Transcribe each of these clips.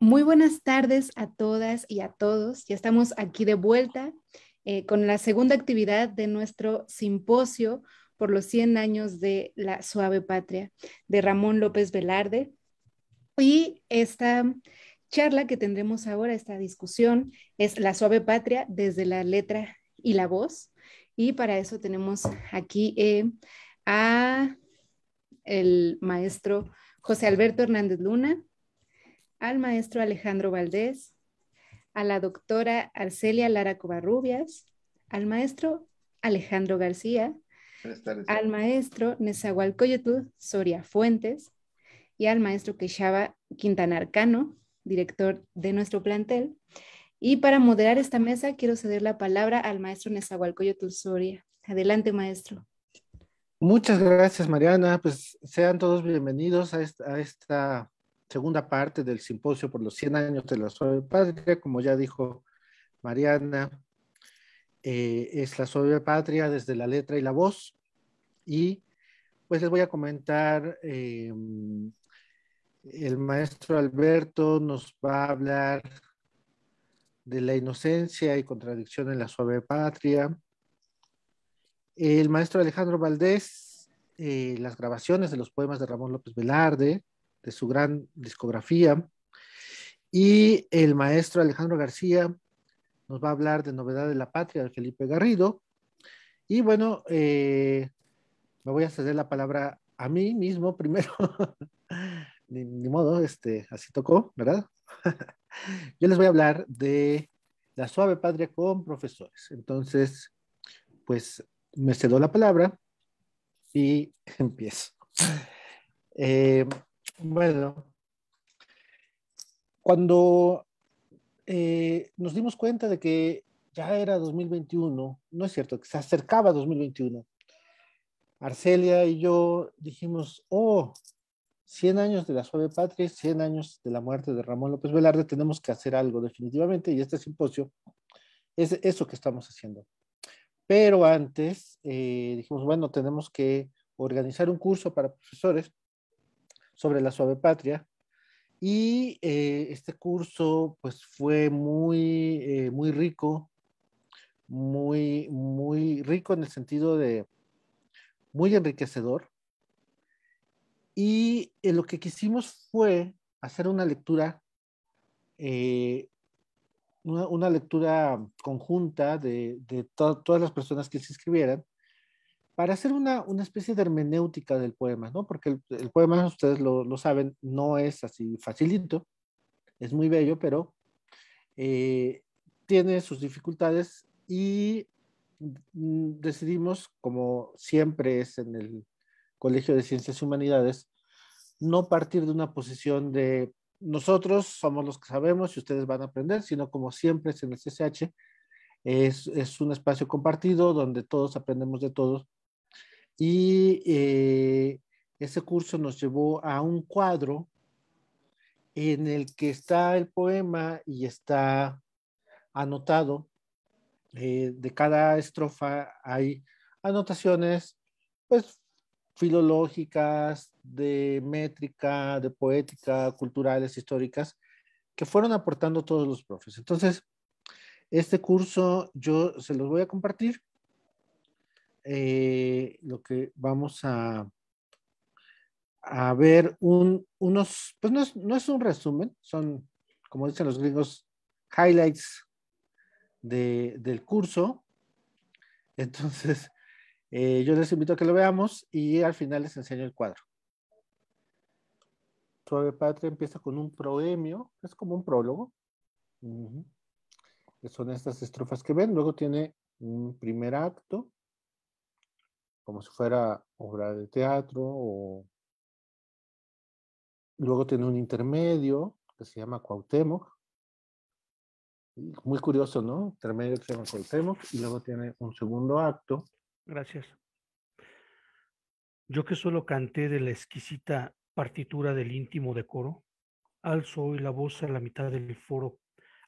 Muy buenas tardes a todas y a todos. Ya estamos aquí de vuelta eh, con la segunda actividad de nuestro simposio por los 100 años de la suave patria de Ramón López Velarde. Y esta charla que tendremos ahora, esta discusión, es la suave patria desde la letra y la voz. Y para eso tenemos aquí eh, a el maestro José Alberto Hernández Luna, al maestro Alejandro Valdés, a la doctora Arcelia Lara Covarrubias, al maestro Alejandro García, al maestro Nezahualcóyotl Soria Fuentes y al maestro Quechaba Quintanarcano, director de nuestro plantel. Y para moderar esta mesa, quiero ceder la palabra al maestro Nezahualcóyotl Soria. Adelante, maestro. Muchas gracias, Mariana. Pues sean todos bienvenidos a esta segunda parte del simposio por los 100 años de la suave patria, como ya dijo Mariana, eh, es la suave patria desde la letra y la voz. Y pues les voy a comentar, em, el maestro Alberto nos va a hablar de la inocencia y contradicción en la suave patria. El maestro Alejandro Valdés, eh, las grabaciones de los poemas de Ramón López Velarde de su gran discografía. Y el maestro Alejandro García nos va a hablar de Novedad de la Patria de Felipe Garrido. Y bueno, eh, me voy a ceder la palabra a mí mismo primero. ni, modo, este, así tocó, ¿verdad? Yo les voy a hablar de La Suave Patria con profesores. Entonces, pues me cedo la palabra y empiezo. Eh, bueno, cuando eh, nos dimos cuenta de que ya era 2021, no es cierto, que se acercaba 2021, Arcelia y yo dijimos, oh, 100 años de la suave patria, 100 años de la muerte de Ramón López Velarde, tenemos que hacer algo definitivamente y este simposio es eso que estamos haciendo. Pero antes eh, dijimos, bueno, tenemos que organizar un curso para profesores sobre la suave patria. Y eh, este curso pues fue muy, eh, muy rico, muy, muy rico en el sentido de muy enriquecedor. Y eh, lo que quisimos fue hacer una lectura, una, lectura conjunta de, de todas las personas que se inscribieran para hacer una, una, especie de hermenéutica del poema, ¿no? Porque el, poema, ustedes lo, lo, saben, no es así facilito, es muy bello, pero eh, tiene sus dificultades y mm, decidimos, como siempre es en el Colegio de Ciencias y Humanidades, no partir de una posición de nosotros somos los que sabemos y ustedes van a aprender, sino como siempre es en el CCH, es, es un espacio compartido donde todos aprendemos de todos y eh, ese curso nos llevó a un cuadro en el que está el poema y está anotado. Eh, de cada estrofa hay anotaciones, pues, filológicas, de métrica, de poética, culturales, históricas, que fueron aportando todos los profes. Entonces, este curso yo se los voy a compartir eh, lo que vamos a, a ver unos, pues no es, no es un resumen, son, como dicen los gringos, highlights del curso. Entonces, eh, yo les invito a que lo veamos y al final les enseño el cuadro. Suave Patria empieza con un proemio, es como un prólogo. son estas estrofas que ven. Luego tiene un primer acto, como si fuera obra de teatro o... Luego tiene un intermedio que se llama Cuauhtémoc. Muy curioso, ¿no? Intermedio que se llama Cuauhtémoc y luego tiene un segundo acto. Gracias. Yo que solo canté de la exquisita partitura del íntimo decoro, alzo hoy la voz a la mitad del foro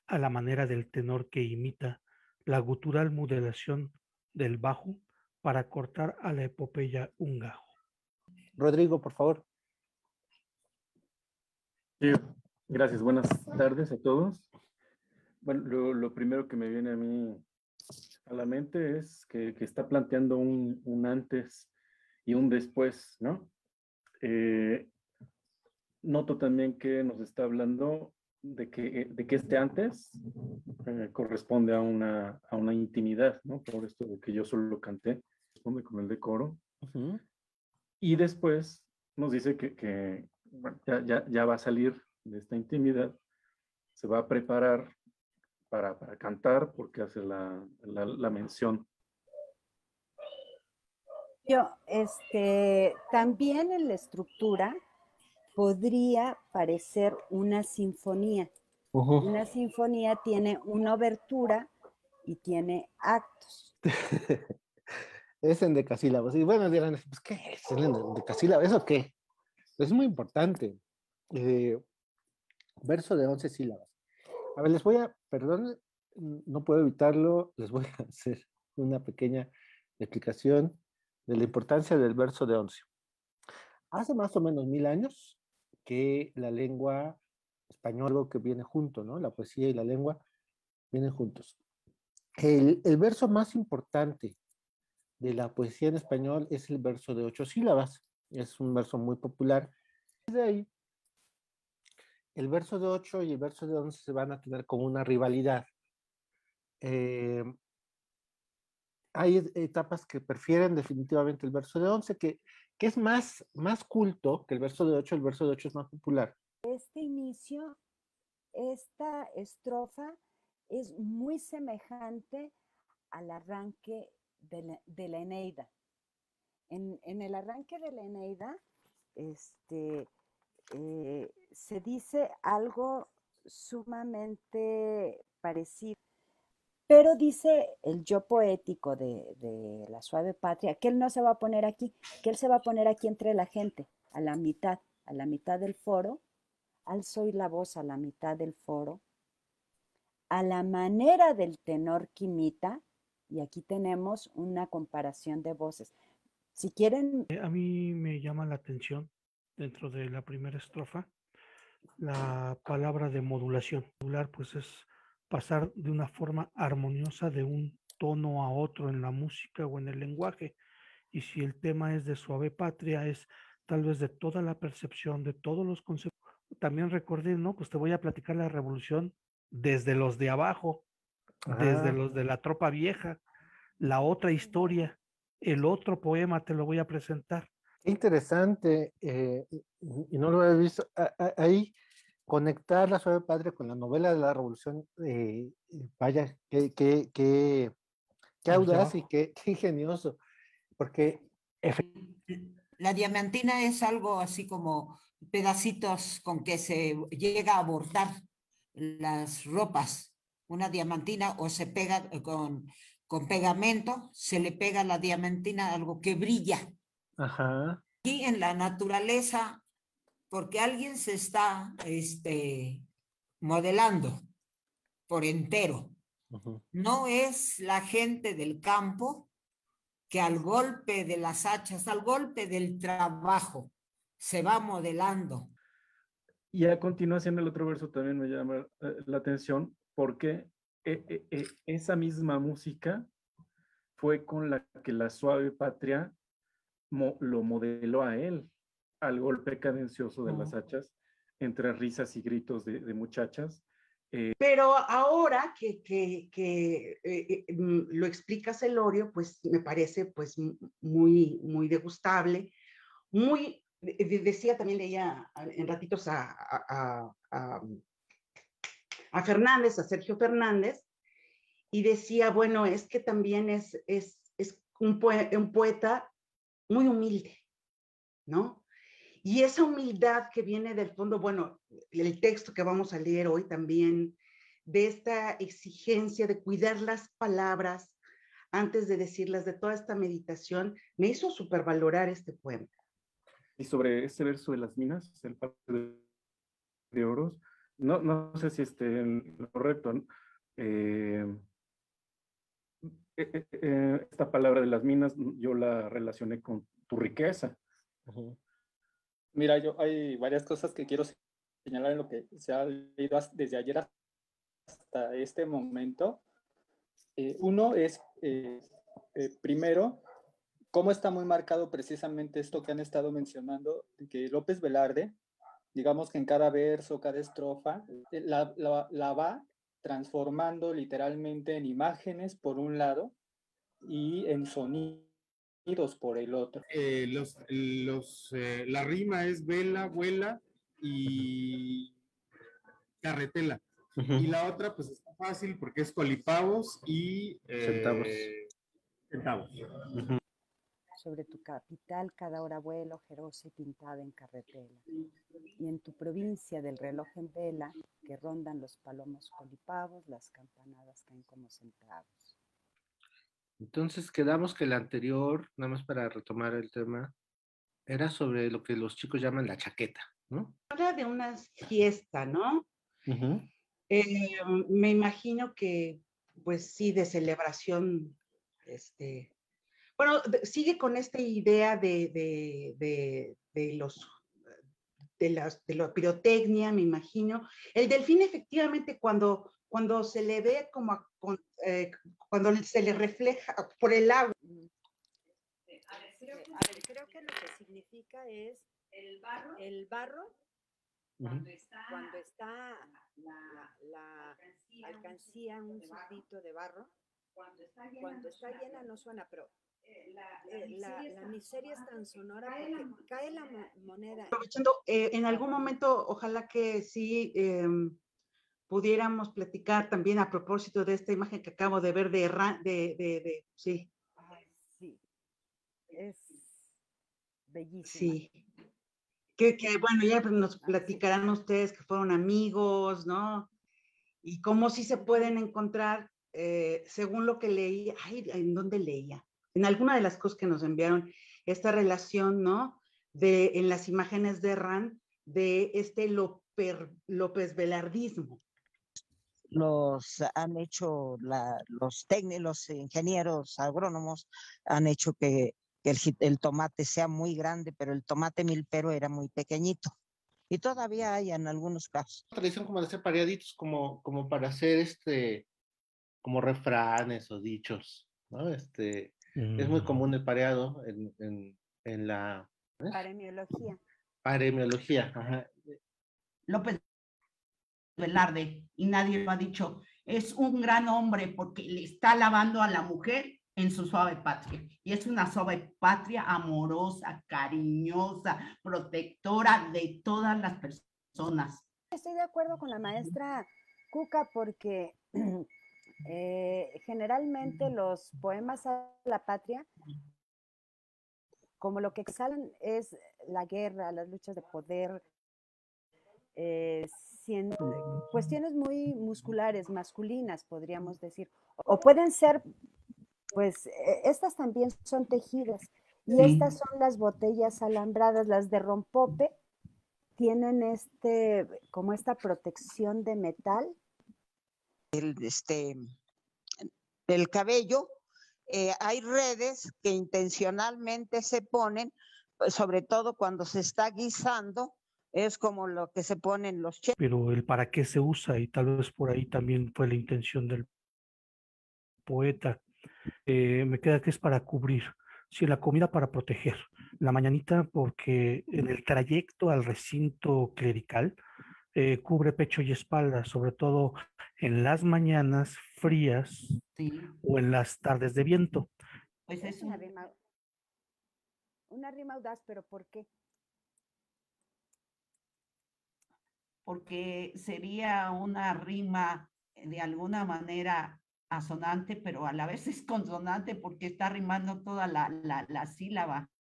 a la manera del tenor que imita la gutural modelación del bajo para cortar a la epopeya un Rodrigo, por favor. Sí, gracias. Buenas tardes a todos. Bueno, lo, primero que me viene a mí a la mente es que, está planteando un, antes y un después, ¿no? Eh, noto también que nos está hablando de que, de que este antes eh, corresponde a una, a una intimidad, ¿no? Por esto de que yo solo canté corresponde con el decoro. coro Y después nos dice que, ya, va a salir de esta intimidad, se va a preparar para, cantar porque hace la, la, la mención este, también en la estructura podría parecer una sinfonía. Una sinfonía tiene una obertura y tiene actos. es en decasílabas. Y bueno, pues, ¿qué es el endecasílabo? ¿Eso qué? Es muy importante. Eh, verso de once sílabas. A ver, les voy a, perdón, no puedo evitarlo, les voy a hacer una pequeña explicación de la importancia del verso de once. Hace más o menos mil años que la lengua española que viene junto, ¿no? La poesía y la lengua vienen juntos. El, el verso más importante de la poesía en español es el verso de ocho sílabas. Es un verso muy popular. Desde ahí, el verso de ocho y el verso de once se van a tener como una rivalidad. Eh, hay etapas que prefieren definitivamente el verso de once que, que es más, más culto que el verso de ocho, el verso de ocho es más popular. Este inicio, esta estrofa es muy semejante al arranque de la, Eneida. En, el arranque de la Eneida este, eh, se dice algo sumamente parecido, pero dice el yo poético de, de la suave patria que él no se va a poner aquí, que él se va a poner aquí entre la gente, a la mitad, a la mitad del foro, al soy la voz a la mitad del foro, a la manera del tenor quimita, y aquí tenemos una comparación de voces. Si quieren... Eh, a mí me llama la atención dentro de la primera estrofa la palabra de modulación. Modular pues es pasar de una forma armoniosa de un tono a otro en la música o en el lenguaje. Y si el tema es de suave patria, es tal vez de toda la percepción, de todos los conceptos. También recordé, ¿no? Pues te voy a platicar la revolución desde los de abajo, desde los de la tropa vieja, la otra historia, el otro poema te lo voy a presentar. Interesante, eh, y no lo había visto, ahí conectar la suave padre con la novela de la revolución, eh, eh, vaya, qué, audaz y qué, ingenioso, porque la diamantina es algo así como pedacitos con que se llega a abortar las ropas una diamantina o se pega eh, con, con pegamento, se le pega la diamantina algo que brilla. Ajá. Y en la naturaleza, porque alguien se está este, modelando por entero. No es la gente del campo que al golpe de las hachas, al golpe del trabajo, se va modelando. Y a continuación el otro verso también me llama eh, la atención, porque e, e, esa misma música fue con la que la suave patria lo modeló a él, al golpe cadencioso de las hachas, entre risas y gritos de, muchachas. Eh. Pero ahora que, eh, eh, mm, lo explicas el lo pues me parece pues muy, muy degustable, muy, decía también ella, ah, en ratitos a, a Fernández, a Sergio Fernández, y decía, bueno, es que también es, es, es un, poeta muy humilde, ¿no? Y esa humildad que viene del fondo, bueno, el texto que vamos a leer hoy también, de esta exigencia de cuidar las palabras antes de decirlas, de toda esta meditación, me hizo supervalorar este poema. Y sobre ese verso de las minas, el par de, de oros, no, no sé si esté lo correcto, eh, eh, eh, esta palabra de las minas mm, yo la relacioné con tu riqueza. Mira, yo hay varias cosas que quiero señalar en lo que se ha leído desde ayer hasta este momento. uno es, primero, cómo está muy marcado precisamente esto que han estado mencionando, que López Velarde, digamos que en cada verso, cada estrofa, eh, la, va transformando literalmente en imágenes por un lado y en sonidos por el otro. Eh, los, eh, la rima es vela, vuela y carretela. Y la otra pues está fácil porque es colipavos y centavos. centavos sobre tu capital cada hora vuelo gerosa y pintada en carretela, y en tu provincia del reloj en vela que rondan los palomos colipavos, las campanadas caen como centavos. Entonces quedamos que el anterior, nada más para retomar el tema, era sobre lo que los chicos llaman la chaqueta, ¿no? Habla de una fiesta, ¿no? Eh, me imagino que, pues sí, de celebración este, bueno, sigue con esta idea de, de, de, los de, de la pirotecnia, me imagino. El delfín efectivamente cuando, cuando se le ve como, eh, cuando se le refleja por el agua. Mm. Eh, a ver, creo que, lo que significa es el barro, el barro cuando está, cuando está la, alcancía, un sardito de barro, cuando está cuando está llena no suena, pero la, la, eh, miseria, es tan sonora cae la moneda. Aprovechando, eh, en algún momento, ojalá que sí em, pudiéramos platicar también a propósito de esta imagen que acabo de ver de, sí. Es bellísima. Sí. Que, bueno, ya nos platicarán ustedes que fueron amigos, ¿no? Y cómo sí se pueden encontrar, eh, según lo que leí, ay, ¿en dónde leía? en alguna de las cosas que nos enviaron, esta relación, ¿no? De, en las imágenes de RAN, de este López Velardismo. Los han hecho, los técnicos, ingenieros agrónomos han hecho que, el, el, tomate sea muy grande, pero el tomate milpero era muy pequeñito. Y todavía hay en algunos casos. Tradición como de ser pareaditos, como, como para hacer este, como refranes o dichos, ¿no? Este, es muy mm. común el pareado en, en, la... ¿eh? Paremiología. Paremiología, López Velarde, y nadie lo ha dicho, es un gran hombre porque le está lavando a la mujer en su suave patria. Y es una suave patria amorosa, cariñosa, protectora de todas las personas. Estoy de acuerdo con la maestra Cuca porque Eh, generalmente los poemas a la patria, como lo que exhalan es la guerra, las luchas de poder, eh, cuestiones muy musculares, masculinas, podríamos decir. O pueden ser, pues, e, estas también son tejidas. Y estas son las botellas alambradas, las de rompope, tienen este, como esta protección de metal el, este, del cabello, eh, hay redes que intencionalmente se ponen, pues, sobre todo cuando se está guisando, es como lo que se ponen los cheques. Pero el para qué se usa, y tal vez por ahí también fue la intención del poeta, eh, me queda que es para cubrir, si la comida para proteger, la mañanita porque en el trayecto al recinto clerical eh, cubre pecho y espalda, sobre todo en las mañanas frías o en las tardes de viento. Pues es una rima, una rima audaz, pero ¿por qué? Porque sería una rima de alguna manera asonante, pero a la vez es consonante porque está rimando toda la, la sílaba.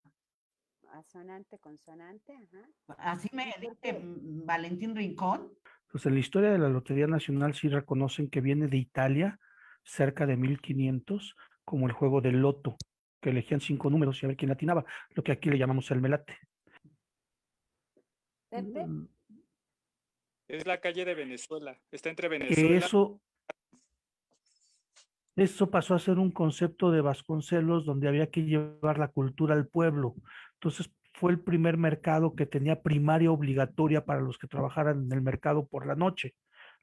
Asonante, consonante, ajá. Así me dice Valentín Rincón. Entonces, pues, en la historia de la Lotería Nacional sí reconocen que viene de Italia, cerca de 1500, como el juego del loto, que elegían cinco números y a ver quién atinaba, lo que aquí le llamamos el melate. Mm. Es la calle de Venezuela, está entre Venezuela. Eso, eso pasó a ser un concepto de Vasconcelos donde había que llevar la cultura al pueblo. Entonces, fue el primer mercado que tenía primaria obligatoria para los que trabajaran en el mercado por la noche,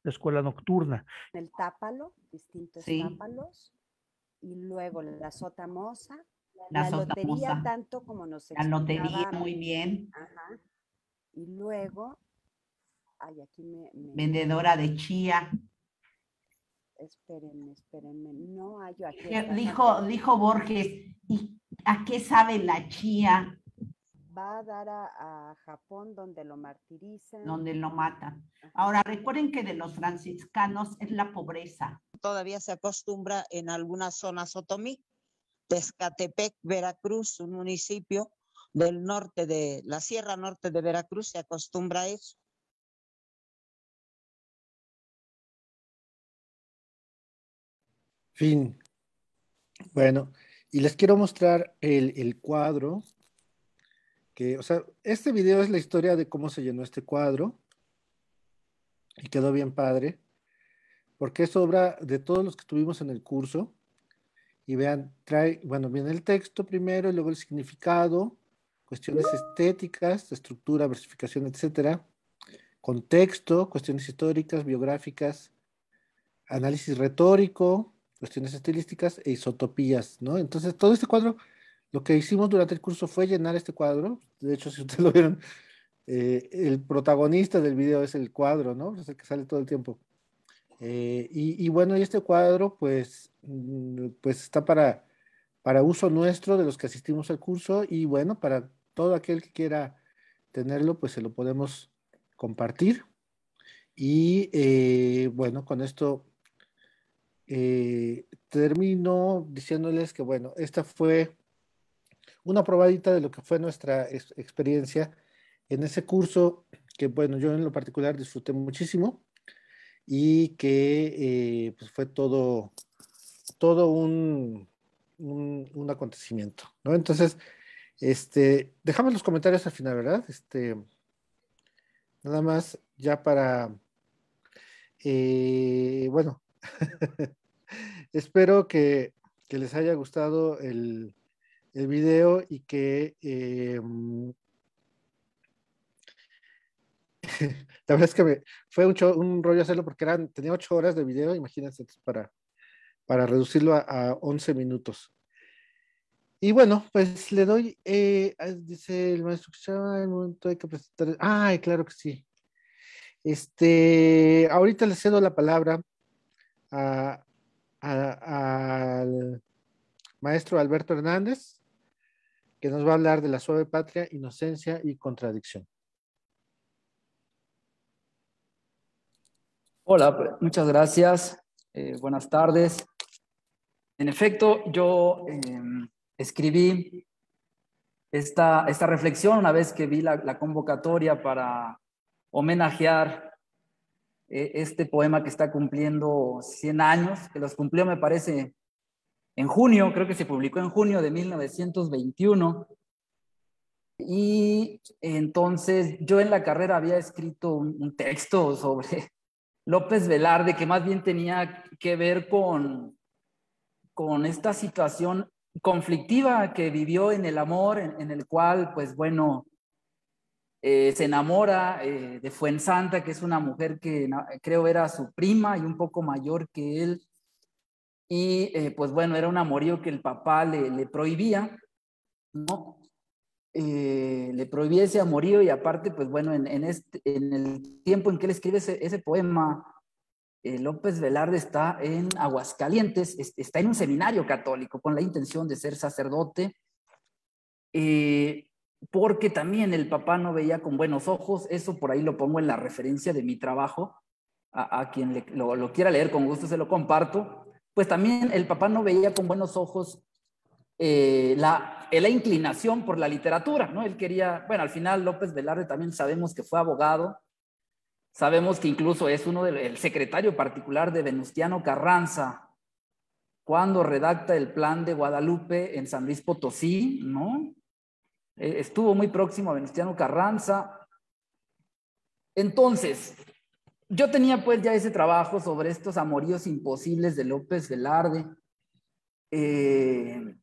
la escuela nocturna. El tápalo, distintos tápalos, y luego la sotamosa, la, lotería tanto como nos La lotería, muy bien. Y luego, ay, aquí me, Vendedora de chía espérenme, espérenme, no hay aquí. Dijo, dijo Borges, ¿y a qué sabe la chía? va a dar a, Japón donde lo martirizan. Donde lo matan. Ahora, recuerden que de los franciscanos es la pobreza. Todavía se acostumbra en algunas zonas otomí, Tezcatepec, Veracruz, un municipio del norte de la Sierra Norte de Veracruz, se acostumbra a eso. Fin. Bueno, y les quiero mostrar el cuadro que, o sea, este video es la historia de cómo se llenó este cuadro y quedó bien padre, porque es obra de todos los que tuvimos en el curso. Y vean, trae, bueno, viene el texto primero y luego el significado, cuestiones estéticas, estructura, versificación, etcétera, contexto, cuestiones históricas, biográficas, análisis retórico, cuestiones estilísticas e isotopías, ¿no? Entonces, todo este cuadro lo que hicimos durante el curso fue llenar este cuadro. De hecho, si ustedes lo vieron, eh, el protagonista del video es el cuadro, ¿no? Es el que sale todo el tiempo. Eh, y, bueno, y este cuadro, pues, mm, pues está para, para uso nuestro de los que asistimos al curso y bueno, para todo aquel que quiera tenerlo, pues se lo podemos compartir. Y eh, bueno, con esto termino diciéndoles que bueno, esta fue una probadita de lo que fue nuestra experiencia en ese curso que, bueno, yo en lo particular disfruté muchísimo y que eh, pues fue todo, todo un, un, acontecimiento, ¿no? Entonces, este, dejamos los comentarios al final, ¿verdad? Este, nada más ya para, eh, bueno, espero que, que les haya gustado el, el video y que em, la verdad es que fue un, rollo hacerlo porque eran, tenía ocho horas de video, imagínense, para, para reducirlo a, once minutos. Y bueno, pues le doy, eh, ah, dice el maestro el momento hay que presentar. Ay, claro que sí. Este, ahorita le cedo la palabra al maestro Alberto Hernández nos va a hablar de la suave patria, inocencia y contradicción. Hola, muchas gracias. Eh, buenas tardes. En efecto, yo em, escribí esta, esta, reflexión una vez que vi la, convocatoria para homenajear eh, este poema que está cumpliendo 100 años, que los cumplió, me parece, en junio, creo que se publicó en junio de 1921. Y entonces yo en la carrera había escrito un, texto sobre López Velarde, que más bien tenía que ver con, con esta situación conflictiva que vivió en el amor, en, el cual, pues bueno, eh, se enamora eh, de Fuensanta, que es una mujer que creo era su prima y un poco mayor que él, y eh, pues bueno, era un amorío que el papá le, prohibía, ¿no? Eh, le prohibía ese amorío y aparte, pues bueno, en, este, en el tiempo en que él escribe ese, poema, eh, López Velarde está en Aguascalientes, está en un seminario católico con la intención de ser sacerdote, porque también el papá no veía con buenos ojos, eso por ahí lo pongo en la referencia de mi trabajo, a, quien lo quiera leer con gusto se lo comparto, pues también el papá no veía con buenos ojos eh, eh, la, inclinación por la literatura, ¿no? Él quería, bueno, al final López Velarde también sabemos que fue abogado, sabemos que incluso es uno del secretario particular de Venustiano Carranza, cuando redacta el plan de Guadalupe en San Luis Potosí, ¿no? Eh, estuvo muy próximo a Venustiano Carranza. Entonces, yo tenía pues ya ese trabajo sobre estos amoríos imposibles de López Velarde. Eh,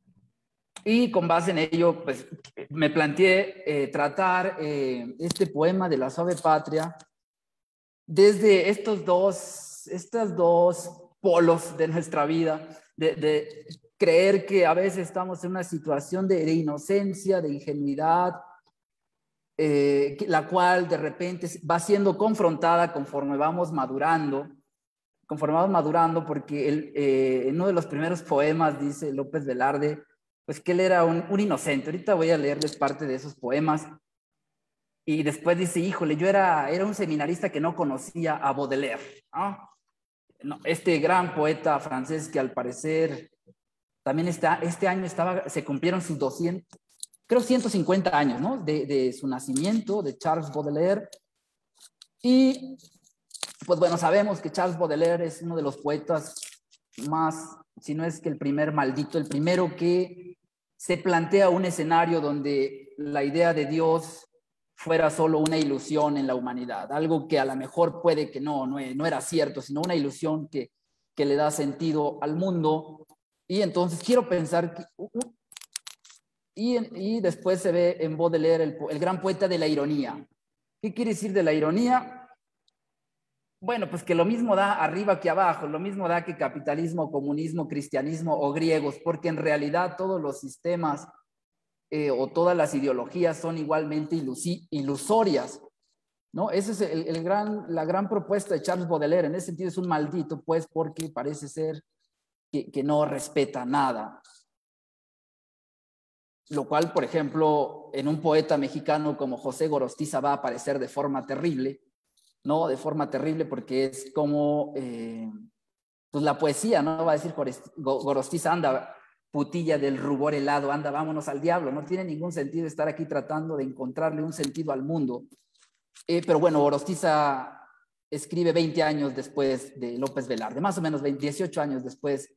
y con base en ello, pues me planteé eh, tratar eh, este poema de la suave patria desde estos dos, estos dos polos de nuestra vida, de, creer que a veces estamos en una situación de inocencia, de ingenuidad, eh, la cual de repente va siendo confrontada conforme vamos madurando, conforme vamos madurando, porque eh, en uno de los primeros poemas dice López Velarde, pues que él era un, inocente. Ahorita voy a leerles parte de esos poemas. Y después dice, híjole, yo era, era un seminarista que no conocía a Baudelaire, este gran poeta francés que al parecer también está, este año estaba, se cumplieron sus 200, creo, 150 años, ¿no? De, su nacimiento, de Charles Baudelaire. Y, pues bueno, sabemos que Charles Baudelaire es uno de los poetas más, si no es que el primer maldito, el primero que se plantea un escenario donde la idea de Dios fuera solo una ilusión en la humanidad, algo que a lo mejor puede que no, no, era cierto, sino una ilusión que, que le da sentido al mundo. Y entonces quiero pensar que y, después se ve en Baudelaire el, el gran poeta de la ironía. ¿Qué quiere decir de la ironía? Bueno, pues que lo mismo da arriba que abajo, lo mismo da que capitalismo, comunismo, cristianismo o griegos, porque en realidad todos los sistemas eh, o todas las ideologías son igualmente ilusorias. ¿no? Esa es el, gran, la gran propuesta de Charles Baudelaire. En ese sentido es un maldito, pues, porque parece ser que no respeta nada lo cual, por ejemplo, en un poeta mexicano como José Gorostiza va a aparecer de forma terrible, ¿no? De forma terrible porque es como, eh, pues, la poesía, ¿no? Va a decir Gorostiza, anda, putilla del rubor helado, anda, vámonos al diablo, no tiene ningún sentido estar aquí tratando de encontrarle un sentido al mundo. Eh, pero bueno, Gorostiza escribe 20 años después de López Velarde, más o menos 18 años después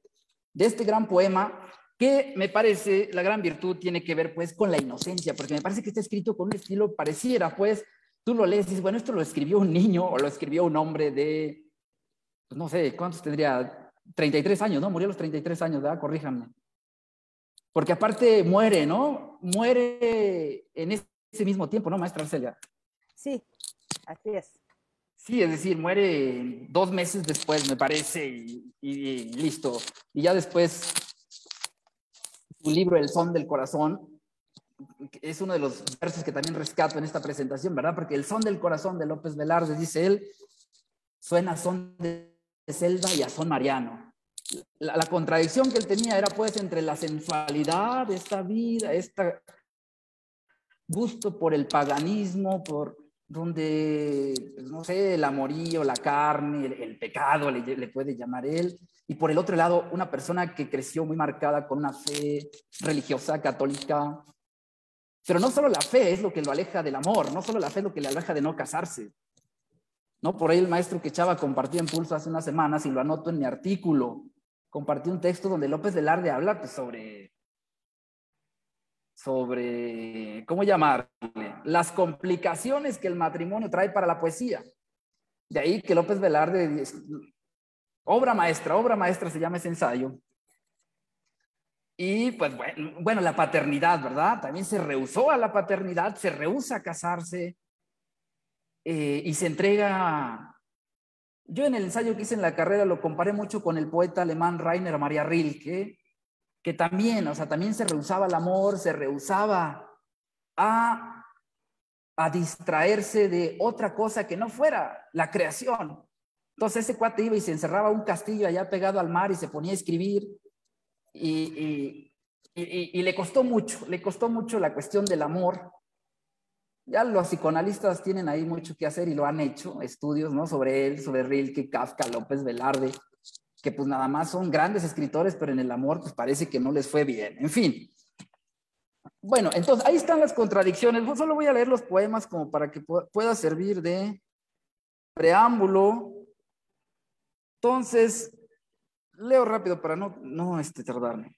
de este gran poema que me parece la gran virtud tiene que ver pues con la inocencia, porque me parece que está escrito con un estilo pareciera pues, tú lo lees y dices, bueno, esto lo escribió un niño o lo escribió un hombre de, pues, no sé, ¿cuántos tendría? 33 años, ¿no? Murió a los 33 años, ¿verdad? Corríjanme. Porque aparte muere, ¿no? Muere en ese mismo tiempo, ¿no, maestra Arcelia? Sí, así es. Sí, es decir, muere dos meses después, me parece, y listo. Y ya después libro El son del corazón, es uno de los versos que también rescato en esta presentación, ¿verdad? Porque el son del corazón de López Velarde, dice él, suena son de selva y a son mariano. La, contradicción que él tenía era pues entre la sensualidad esta vida, este gusto por el paganismo, por donde, pues, no sé, el amorío, la carne, el, pecado, le puede llamar él, y por el otro lado, una persona que creció muy marcada con una fe religiosa, católica. Pero no solo la fe es lo que lo aleja del amor, no solo la fe es lo que le aleja de no casarse. ¿No? Por ahí el maestro que echaba, compartió en Pulso hace unas semanas y lo anoto en mi artículo. Compartí un texto donde López Velarde habla pues, sobre sobre, ¿cómo llamarle? Las complicaciones que el matrimonio trae para la poesía. De ahí que López Velarde Obra maestra, obra maestra se llama ese ensayo. Y pues bueno, la paternidad, ¿verdad? También se rehusó a la paternidad, se rehúsa a casarse eh, y se entrega... Yo en el ensayo que hice en la carrera lo comparé mucho con el poeta alemán Rainer Maria Rilke, que también, o sea, también se rehusaba al amor, se rehusaba a, a distraerse de otra cosa que no fuera la creación. Entonces ese cuate iba y se encerraba un castillo allá pegado al mar y se ponía a escribir y, le costó mucho, le costó mucho la cuestión del amor. Ya los psicoanalistas tienen ahí mucho que hacer y lo han hecho, estudios ¿no? sobre él, sobre Rilke, Kafka, López Velarde, que pues nada más son grandes escritores, pero en el amor pues parece que no les fue bien. En fin. Bueno, entonces ahí están las contradicciones. Yo solo voy a leer los poemas como para que pueda servir de preámbulo entonces, leo rápido para no, no este, tardarme.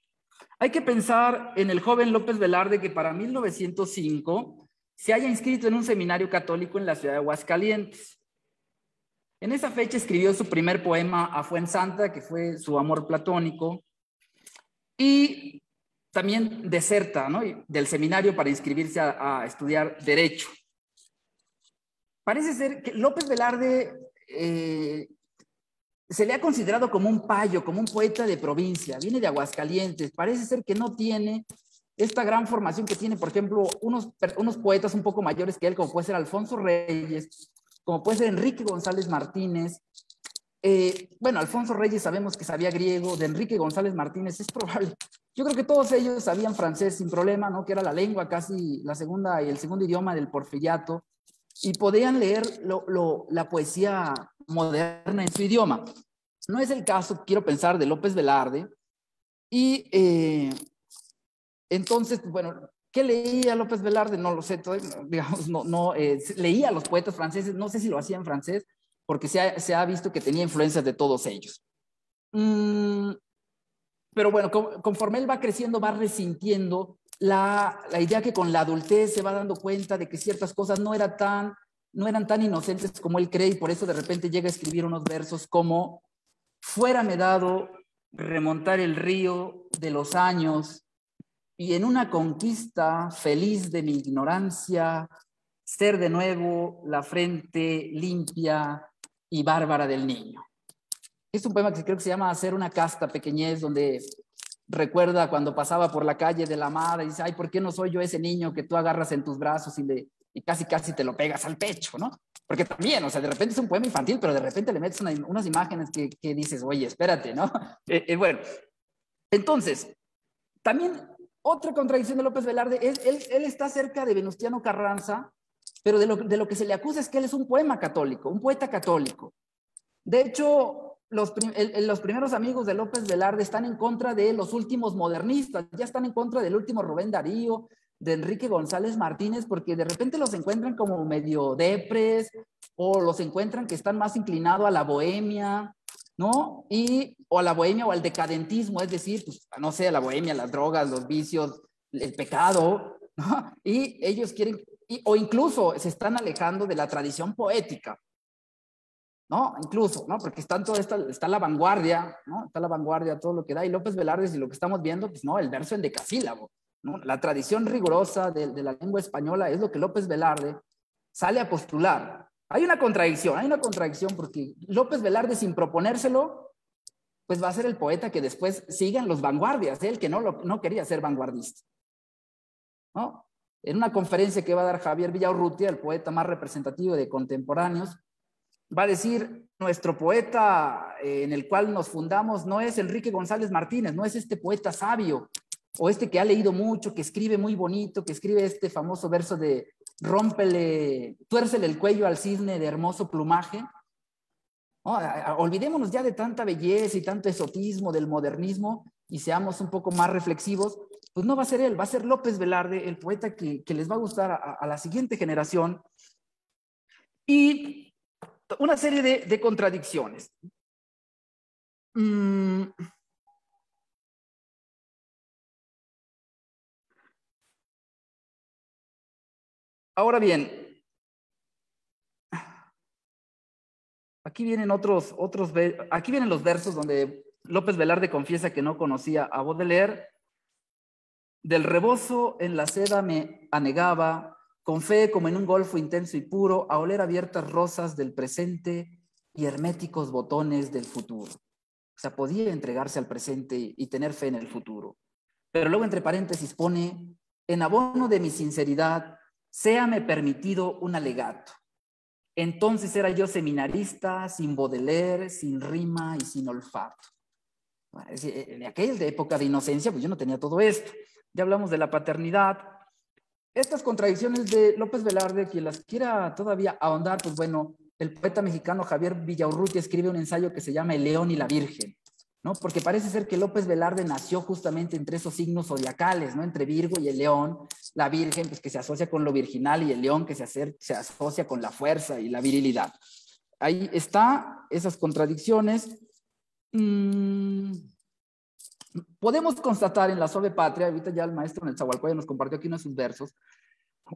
Hay que pensar en el joven López Velarde que para 1905 se haya inscrito en un seminario católico en la ciudad de Aguascalientes. En esa fecha escribió su primer poema a Fuensanta, que fue su amor platónico, y también deserta ¿no? del seminario para inscribirse a, estudiar derecho. Parece ser que López Velarde eh, se le ha considerado como un payo, como un poeta de provincia, viene de Aguascalientes, parece ser que no tiene esta gran formación que tiene, por ejemplo, unos, unos poetas un poco mayores que él, como puede ser Alfonso Reyes, como puede ser Enrique González Martínez. Eh, bueno, Alfonso Reyes sabemos que sabía griego, de Enrique González Martínez es probable. Yo creo que todos ellos sabían francés sin problema, ¿no? Que era la lengua casi, la segunda y el segundo idioma del porfiriato y podían leer la poesía moderna en su idioma. No es el caso, quiero pensar, de López Velarde. Y eh, entonces, pues, bueno, ¿qué leía López Velarde? No lo sé, digamos, no, eh, leía a los poetas franceses, no sé si lo hacía en francés, porque se ha, visto que tenía influencias de todos ellos. Mm, pero bueno, conforme él va creciendo, va resintiendo la, idea que con la adultez se va dando cuenta de que ciertas cosas no, era tan, no eran tan inocentes como él cree y por eso de repente llega a escribir unos versos como, fuera me dado remontar el río de los años y en una conquista feliz de mi ignorancia, ser de nuevo la frente limpia y bárbara del niño. Es un poema que creo que se llama Hacer una casta pequeñez, donde recuerda cuando pasaba por la calle de la madre y dice, ay, ¿por qué no soy yo ese niño que tú agarras en tus brazos y, le, casi, casi te lo pegas al pecho, ¿no? Porque también, o sea, de repente es un poema infantil, pero de repente le metes unas imágenes que, dices, oye, espérate, ¿no? Eh, eh, bueno, entonces, también otra contradicción de López Velarde es, él, está cerca de Venustiano Carranza, pero de lo, de lo que se le acusa es que él es un poema católico, un poeta católico. De hecho, los, primeros amigos de López Velarde están en contra de los últimos modernistas, ya están en contra del último Rubén Darío, de Enrique González Martínez, porque de repente los encuentran como medio depres o los encuentran que están más inclinados a la bohemia, ¿no? Y, o a la bohemia o al decadentismo, es decir, pues, no sé, a la bohemia, las drogas, los vicios, el pecado, Y ellos quieren, o incluso se están alejando de la tradición poética, ¿no? Incluso, ¿no? Porque están toda está la vanguardia, ¿no? Está la vanguardia, todo lo que da. Y López Velarde, y lo que estamos viendo, pues no, el verso en decasílabo, La tradición rigurosa de, la lengua española es lo que López Velarde sale a postular. Hay una contradicción, hay una contradicción porque López Velarde sin proponérselo, pues va a ser el poeta que después sigan los vanguardias, él que no, lo, quería ser vanguardista. En una conferencia que va a dar Javier Villaurrutia, el poeta más representativo de contemporáneos, va a decir, nuestro poeta eh, en el cual nos fundamos no es Enrique González Martínez, no es este poeta sabio o este que ha leído mucho, que escribe muy bonito, que escribe este famoso verso de rompele tuércele el cuello al cisne de hermoso plumaje. olvidémonos ya de tanta belleza y tanto esotismo del modernismo y seamos un poco más reflexivos. Pues no va a ser él, va a ser López Velarde, el poeta que, les va a gustar a la siguiente generación. Y una serie de, contradicciones. Mm. Ahora bien, aquí vienen otros, otros, aquí vienen los versos donde López Velarde confiesa que no conocía a Baudelaire. Del rebozo en la seda me anegaba, con fe como en un golfo intenso y puro, a oler abiertas rosas del presente y herméticos botones del futuro. O sea, podía entregarse al presente y tener fe en el futuro. Pero luego, entre paréntesis, pone, en abono de mi sinceridad, séame permitido un alegato. Entonces era yo seminarista, sin bodeler, sin rima y sin olfato. en en aquella época de inocencia, pues yo no tenía todo esto. Ya hablamos de la paternidad, estas contradicciones de López Velarde, quien las quiera todavía ahondar, pues bueno, el poeta mexicano Javier Villaurrutia escribe un ensayo que se llama El León y la Virgen, ¿no? Porque parece ser que López Velarde nació justamente entre esos signos zodiacales, ¿no? Entre Virgo y el León, la Virgen, pues que se asocia con lo virginal y el León que se, asocia con la fuerza y la virilidad. Ahí está, esas contradicciones. Mm, podemos constatar en la suave Patria, ahorita ya el maestro en el nos compartió aquí uno de sus versos,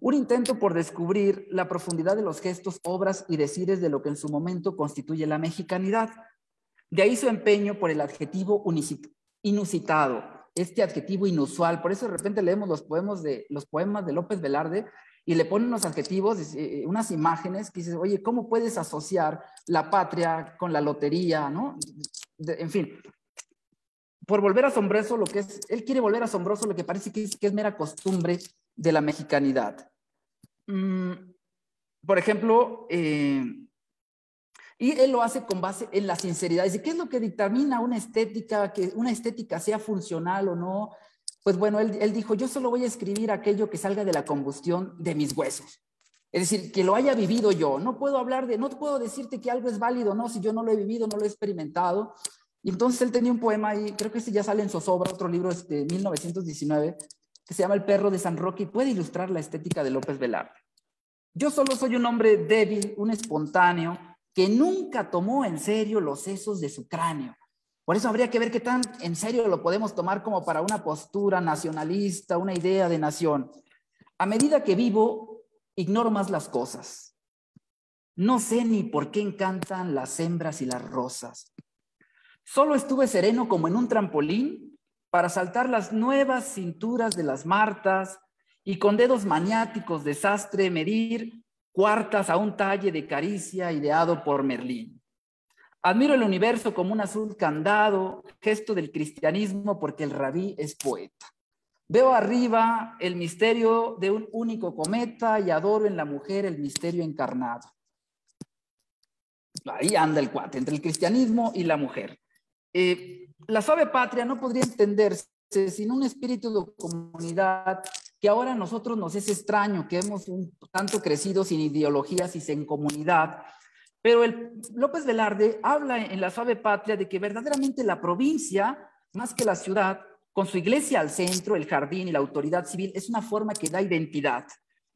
un intento por descubrir la profundidad de los gestos, obras y decires de lo que en su momento constituye la mexicanidad. De ahí su empeño por el adjetivo inusitado, este adjetivo inusual. Por eso de repente leemos los poemas de, los poemas de López Velarde y le ponen unos adjetivos, eh, unas imágenes que dices, oye, ¿cómo puedes asociar la patria con la lotería? ¿no? en fin, por volver asombroso lo que es, él quiere volver asombroso lo que parece que es, mera costumbre de la mexicanidad. Mm, por ejemplo, eh, y él lo hace con base en la sinceridad. Dice, ¿qué es lo que dictamina una estética, que una estética sea funcional o no? Pues bueno, él, él dijo, yo solo voy a escribir aquello que salga de la combustión de mis huesos. Es decir, que lo haya vivido yo. No puedo hablar de, no puedo decirte que algo es válido, no, si yo no lo he vivido, no lo he experimentado. Y entonces él tenía un poema ahí, creo que ese ya sale en obra otro libro de este, 1919, que se llama El perro de San Roque y puede ilustrar la estética de López Velarde. Yo solo soy un hombre débil, un espontáneo, que nunca tomó en serio los sesos de su cráneo. Por eso habría que ver qué tan en serio lo podemos tomar como para una postura nacionalista, una idea de nación. A medida que vivo, ignoro más las cosas. No sé ni por qué encantan las hembras y las rosas. Solo estuve sereno como en un trampolín para saltar las nuevas cinturas de las martas y con dedos maniáticos de sastre medir cuartas a un talle de caricia ideado por Merlín. Admiro el universo como un azul candado, gesto del cristianismo porque el rabí es poeta. Veo arriba el misterio de un único cometa y adoro en la mujer el misterio encarnado. Ahí anda el cuate, entre el cristianismo y la mujer. Eh, la suave patria no podría entenderse sin un espíritu de comunidad que ahora a nosotros nos es extraño, que hemos tanto crecido sin ideologías y sin comunidad. Pero el López Velarde habla en la suave patria de que verdaderamente la provincia, más que la ciudad, con su iglesia al centro, el jardín y la autoridad civil, es una forma que da identidad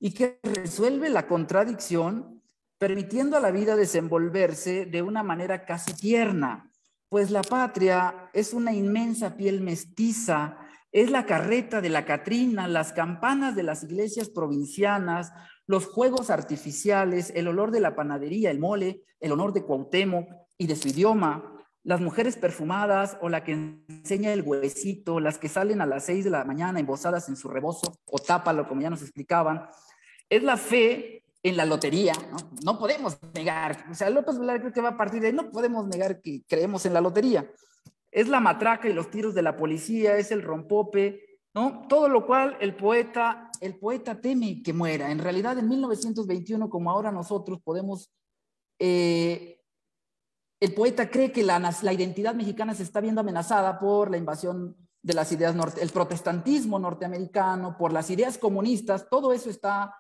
y que resuelve la contradicción, permitiendo a la vida desenvolverse de una manera casi tierna, pues la patria es una inmensa piel mestiza, es la carreta de la Catrina, las campanas de las iglesias provincianas, los juegos artificiales, el olor de la panadería, el mole, el honor de Cuauhtémoc y de su idioma, las mujeres perfumadas o la que enseña el huesito, las que salen a las seis de la mañana embosadas en su rebozo o tápalo, como ya nos explicaban, es la fe en la lotería, ¿no? No podemos negar, o sea, López Velarde creo que va a partir de ahí, no podemos negar que creemos en la lotería. Es la matraca y los tiros de la policía, es el rompope, ¿no? Todo lo cual el poeta, el poeta teme que muera. En realidad, en 1921, como ahora nosotros podemos, eh, el poeta cree que la, identidad mexicana se está viendo amenazada por la invasión de las ideas, norte, el protestantismo norteamericano, por las ideas comunistas, todo eso está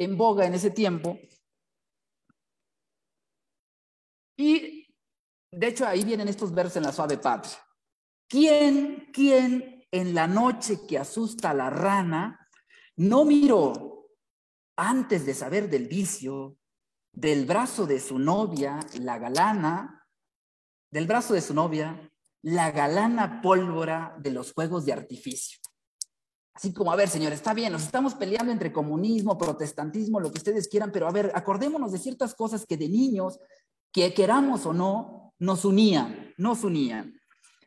en boga en ese tiempo. Y de hecho ahí vienen estos versos en la suave patria. ¿Quién, quién en la noche que asusta a la rana no miró antes de saber del vicio, del brazo de su novia, la galana, del brazo de su novia, la galana pólvora de los juegos de artificio? Así como, a ver, señores, está bien, nos estamos peleando entre comunismo, protestantismo, lo que ustedes quieran, pero a ver, acordémonos de ciertas cosas que de niños, que queramos o no, nos unían, nos unían.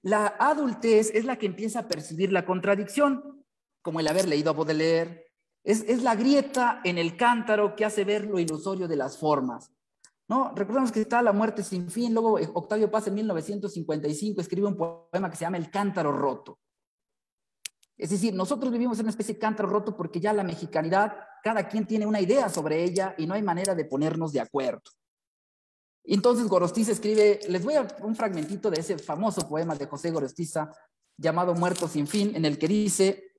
La adultez es la que empieza a percibir la contradicción, como el haber leído a Baudelaire. Es, es la grieta en el cántaro que hace ver lo ilusorio de las formas. ¿no? Recordemos que está La muerte sin fin, luego eh, Octavio Paz en 1955 escribe un poema que se llama El cántaro roto. Es decir, nosotros vivimos en una especie de cántaro roto porque ya la mexicanidad, cada quien tiene una idea sobre ella y no hay manera de ponernos de acuerdo. Entonces Gorostiza escribe, les voy a un fragmentito de ese famoso poema de José Gorostiza llamado Muerto sin fin, en el que dice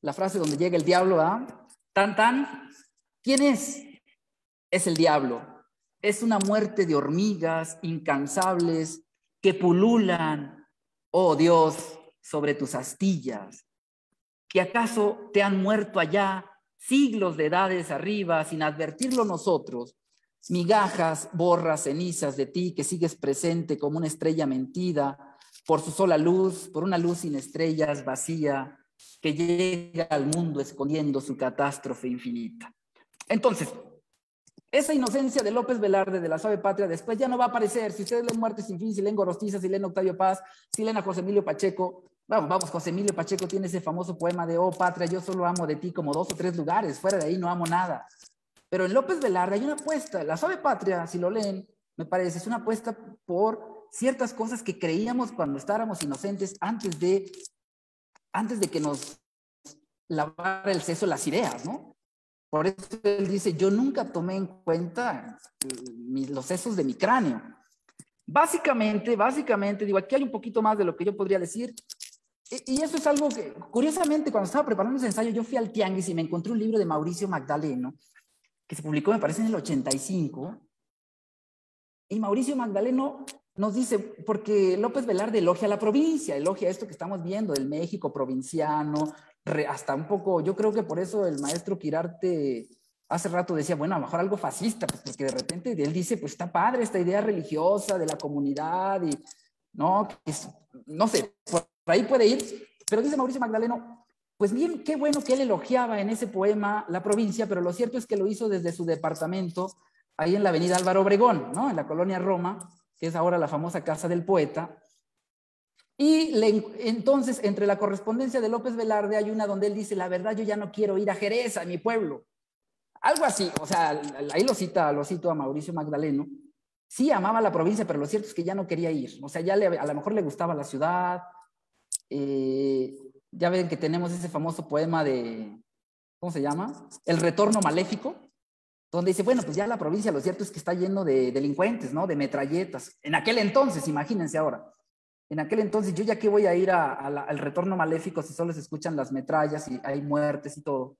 la frase donde llega el diablo a tan tan, ¿quién es? Es el diablo. Es una muerte de hormigas incansables que pululan. Oh Dios, sobre tus astillas, que acaso te han muerto allá siglos de edades arriba sin advertirlo nosotros, migajas, borras, cenizas de ti que sigues presente como una estrella mentida por su sola luz, por una luz sin estrellas vacía que llega al mundo escondiendo su catástrofe infinita. Entonces, esa inocencia de López Velarde de la suave patria después ya no va a aparecer. Si ustedes leen Muerte sin fin, si leen Gorostiza, si leen Octavio Paz, si leen a José Emilio Pacheco, Vamos, vamos, José Emilio Pacheco tiene ese famoso poema de, oh patria, yo solo amo de ti como dos o tres lugares, fuera de ahí no amo nada. Pero en López Velarde hay una apuesta, la sabe patria, si lo leen, me parece, es una apuesta por ciertas cosas que creíamos cuando estábamos inocentes antes de, antes de que nos lavara el seso las ideas, ¿no? Por eso él dice, yo nunca tomé en cuenta eh, los sesos de mi cráneo. Básicamente, básicamente, digo, aquí hay un poquito más de lo que yo podría decir, y, eso es algo que, curiosamente, cuando estaba preparando ese ensayo, yo fui al Tianguis y me encontré un libro de Mauricio Magdaleno, que se publicó, me parece, en el 85. Y Mauricio Magdaleno nos dice, porque López Velarde elogia a la provincia, elogia esto que estamos viendo, del México provinciano, hasta un poco, yo creo que por eso el maestro Quirarte hace rato decía, bueno, a lo mejor algo fascista, pues porque de repente él dice, pues está padre esta idea religiosa de la comunidad y, no, es no sé, por ahí puede ir, pero dice Mauricio Magdaleno, pues bien, qué bueno que él elogiaba en ese poema la provincia, pero lo cierto es que lo hizo desde su departamento, ahí en la avenida Álvaro Obregón, ¿no? En la colonia Roma, que es ahora la famosa casa del poeta. Y entonces, entre la correspondencia de López Velarde hay una donde él dice, la verdad, yo ya no quiero ir a Jerez, a mi pueblo. Algo así, o sea, ahí lo cita, lo cito a Mauricio Magdaleno. Sí, amaba la provincia, pero lo cierto es que ya no quería ir. O sea, ya a lo mejor le gustaba la ciudad, eh, ya ven que tenemos ese famoso poema de, ¿cómo se llama? El retorno maléfico, donde dice, bueno, pues ya la provincia lo cierto es que está lleno de delincuentes, ¿no? De metralletas. En aquel entonces, imagínense ahora. En aquel entonces, yo ya que voy a ir al retorno maléfico si solo se escuchan las metrallas y hay muertes y todo.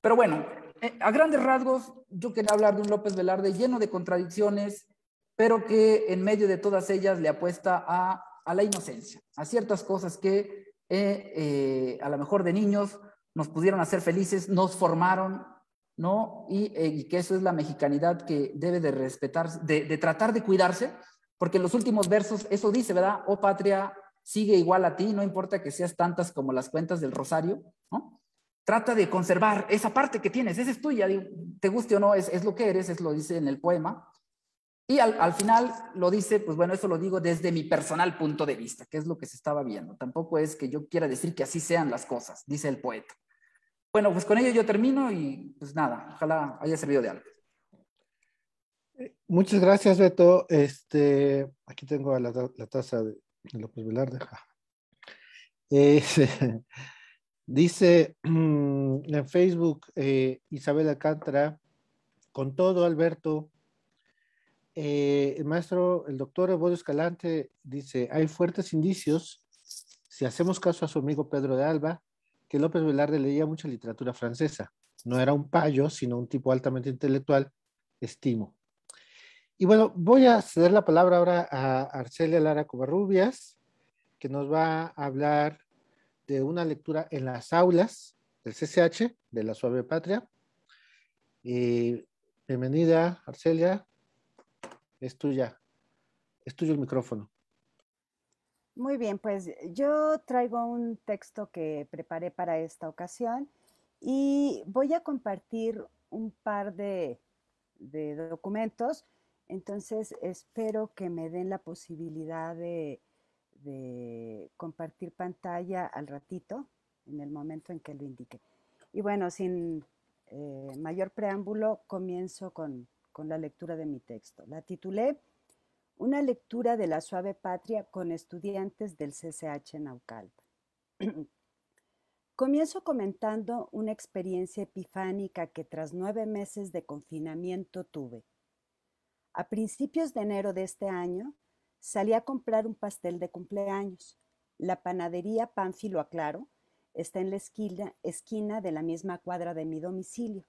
Pero bueno, eh, a grandes rasgos, yo quería hablar de un López Velarde lleno de contradicciones, pero que en medio de todas ellas le apuesta a a la inocencia, a ciertas cosas que eh, eh, a lo mejor de niños nos pudieron hacer felices, nos formaron, ¿no? Y, eh, que eso es la mexicanidad que debe de respetarse, de, tratar de cuidarse, porque en los últimos versos eso dice, ¿verdad? Oh patria, sigue igual a ti, no importa que seas tantas como las cuentas del rosario, ¿no? Trata de conservar esa parte que tienes, esa es tuya, te guste o no, es, es lo que eres, es lo dice en el poema. Y al, final lo dice, pues bueno, eso lo digo desde mi personal punto de vista, que es lo que se estaba viendo. Tampoco es que yo quiera decir que así sean las cosas, dice el poeta. Bueno, pues con ello yo termino y pues nada, ojalá haya servido de algo. Eh, muchas gracias, Beto. Este, aquí tengo la, la taza de López Velarde. Este, dice mm, en Facebook eh, Isabel Alcántara, con todo, Alberto, eh, el maestro, el doctor Evodio Escalante dice, hay fuertes indicios, si hacemos caso a su amigo Pedro de Alba, que López Velarde leía mucha literatura francesa. No era un payo, sino un tipo altamente intelectual, estimo. Y bueno, voy a ceder la palabra ahora a Arcelia Lara Covarrubias, que nos va a hablar de una lectura en las aulas del CCH, de la Suave Patria. Y eh, bienvenida, Arcelia es tuya, es tuyo el micrófono. Muy bien, pues yo traigo un texto que preparé para esta ocasión y voy a compartir un par de, documentos. Entonces espero que me den la posibilidad de, compartir pantalla al ratito, en el momento en que lo indique. Y bueno, sin eh, mayor preámbulo, comienzo con, con la lectura de mi texto. La titulé Una lectura de la suave patria con estudiantes del CCH Naucalpan. Comienzo comentando una experiencia epifánica que tras nueve meses de confinamiento tuve. A principios de enero de este año salí a comprar un pastel de cumpleaños. La panadería Pánfilo Aclaro está en la esquina de la misma cuadra de mi domicilio.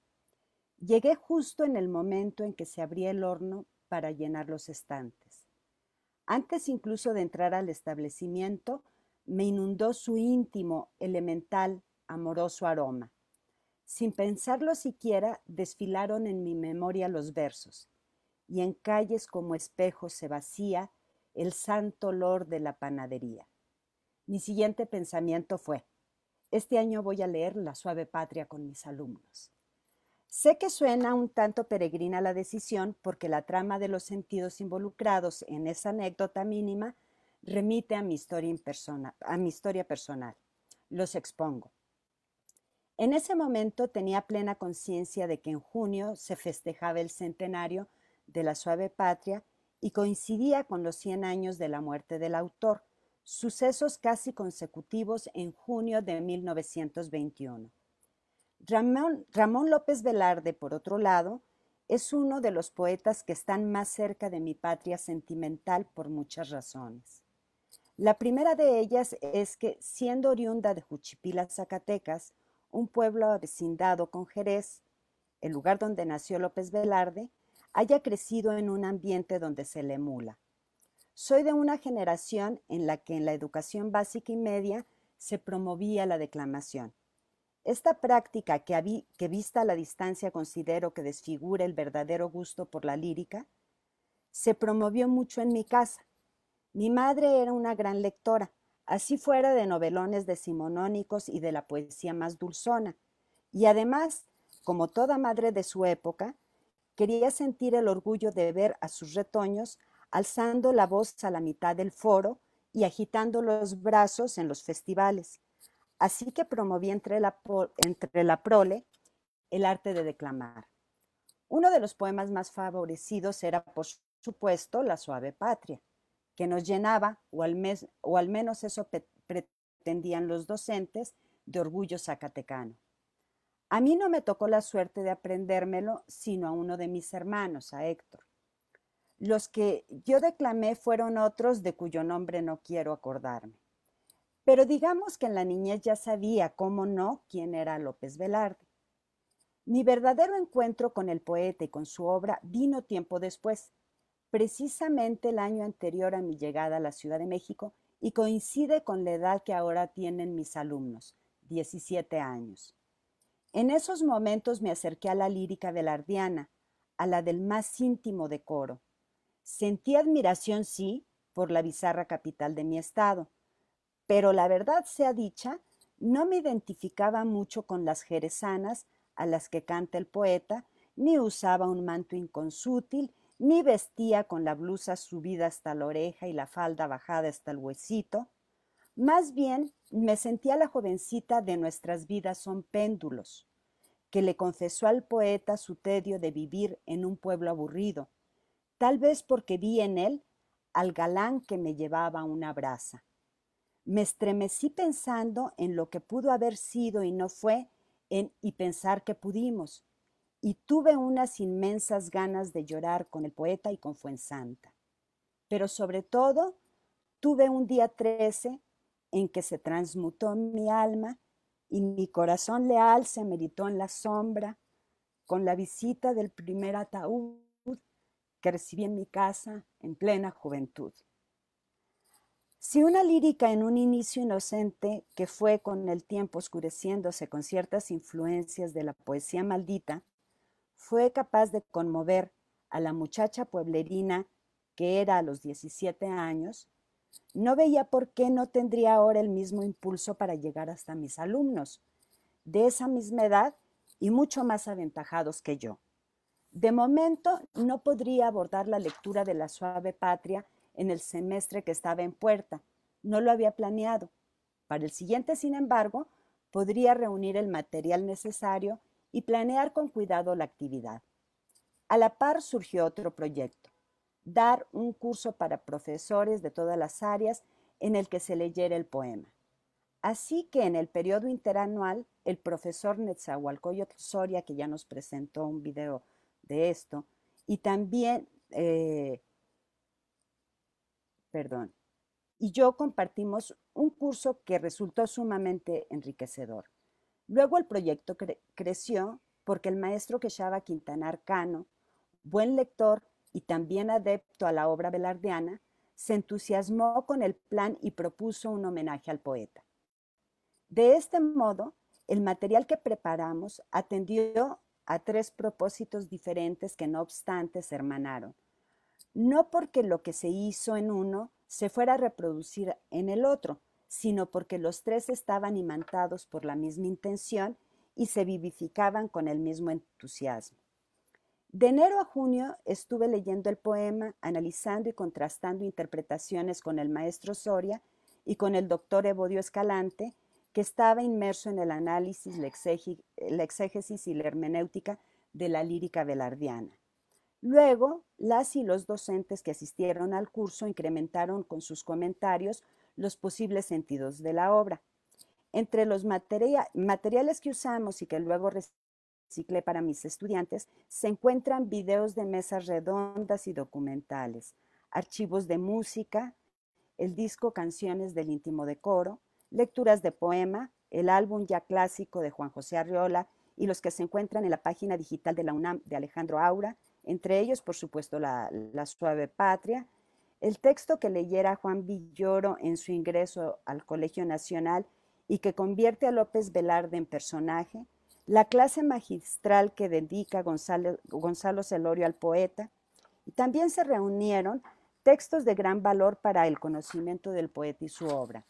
Llegué justo en el momento en que se abría el horno para llenar los estantes. Antes incluso de entrar al establecimiento, me inundó su íntimo, elemental, amoroso aroma. Sin pensarlo siquiera, desfilaron en mi memoria los versos, y en calles como espejos se vacía el santo olor de la panadería. Mi siguiente pensamiento fue, este año voy a leer La suave patria con mis alumnos. Sé que suena un tanto peregrina la decisión porque la trama de los sentidos involucrados en esa anécdota mínima remite a mi historia, personal. Los expongo. En ese momento tenía plena conciencia de que en junio se festejaba el centenario de la suave patria y coincidía con los 100 años de la muerte del autor, sucesos casi consecutivos en junio de 1921. Ramón, López Velarde, por otro lado, es uno de los poetas que están más cerca de mi patria sentimental por muchas razones. La primera de ellas es que, siendo oriunda de Juchipila, Zacatecas, un pueblo avecindado con Jerez, el lugar donde nació López Velarde, haya crecido en un ambiente donde se le emula. Soy de una generación en la que en la educación básica y media se promovía la declamación. Esta práctica que, vista a la distancia considero que desfigura el verdadero gusto por la lírica, se promovió mucho en mi casa. Mi madre era una gran lectora, así fuera de novelones decimonónicos y de la poesía más dulzona, y además, como toda madre de su época, quería sentir el orgullo de ver a sus retoños alzando la voz a la mitad del foro y agitando los brazos en los festivales. Así que promoví entre la, entre la prole el arte de declamar. Uno de los poemas más favorecidos era, por supuesto, La suave patria, que nos llenaba, o al, o al menos eso pretendían los docentes, de orgullo zacatecano. A mí no me tocó la suerte de aprendérmelo, sino a uno de mis hermanos, a Héctor. Los que yo declamé fueron otros de cuyo nombre no quiero acordarme. Pero digamos que en la niñez ya sabía, cómo no, quién era López Velarde. Mi verdadero encuentro con el poeta y con su obra vino tiempo después, precisamente el año anterior a mi llegada a la Ciudad de México y coincide con la edad que ahora tienen mis alumnos, 17 años. En esos momentos me acerqué a la lírica velardiana, a la del más íntimo decoro. Sentí admiración, sí, por la bizarra capital de mi estado, pero la verdad sea dicha, no me identificaba mucho con las jerezanas a las que canta el poeta, ni usaba un manto inconsútil, ni vestía con la blusa subida hasta la oreja y la falda bajada hasta el huesito. Más bien me sentía la jovencita de nuestras vidas son péndulos, que le confesó al poeta su tedio de vivir en un pueblo aburrido, tal vez porque vi en él al galán que me llevaba una brasa. Me estremecí pensando en lo que pudo haber sido y no fue, en y pensar que pudimos, y tuve unas inmensas ganas de llorar con el poeta y con Fuensanta. Pero sobre todo, tuve un día 13 en que se transmutó mi alma y mi corazón leal se meditó en la sombra con la visita del primer ataúd que recibí en mi casa en plena juventud. Si una lírica en un inicio inocente, que fue con el tiempo oscureciéndose con ciertas influencias de la poesía maldita, fue capaz de conmover a la muchacha pueblerina que era a los 17 años, no veía por qué no tendría ahora el mismo impulso para llegar hasta mis alumnos, de esa misma edad y mucho más aventajados que yo. De momento no podría abordar la lectura de La Suave Patria en el semestre que estaba en puerta. No lo había planeado. Para el siguiente, sin embargo, podría reunir el material necesario y planear con cuidado la actividad. A la par surgió otro proyecto, dar un curso para profesores de todas las áreas en el que se leyera el poema. Así que en el periodo interanual, el profesor Netzahualcoyotl Soria, que ya nos presentó un video de esto, y también eh, perdón, y yo compartimos un curso que resultó sumamente enriquecedor. Luego el proyecto creció porque el maestro Quechaba Quintanar Cano, buen lector y también adepto a la obra velardiana, se entusiasmó con el plan y propuso un homenaje al poeta. De este modo, el material que preparamos atendió a tres propósitos diferentes que no obstante se hermanaron no porque lo que se hizo en uno se fuera a reproducir en el otro, sino porque los tres estaban imantados por la misma intención y se vivificaban con el mismo entusiasmo. De enero a junio estuve leyendo el poema, analizando y contrastando interpretaciones con el maestro Soria y con el doctor Evodio Escalante, que estaba inmerso en el análisis, la, exégesis y la hermenéutica de la lírica velardiana. Luego, las y los docentes que asistieron al curso incrementaron con sus comentarios los posibles sentidos de la obra. Entre los materiales que usamos y que luego reciclé para mis estudiantes, se encuentran videos de mesas redondas y documentales, archivos de música, el disco Canciones del íntimo decoro, lecturas de poema, el álbum ya clásico de Juan José Arriola y los que se encuentran en la página digital de la UNAM de Alejandro Aura, entre ellos, por supuesto, la, suave patria. El texto que leyera Juan Villoro en su ingreso al Colegio Nacional y que convierte a López Velarde en personaje, la clase magistral que dedica Gonzalo, Gonzalo Celorio al poeta, y también se reunieron textos de gran valor para el conocimiento del poeta y su obra.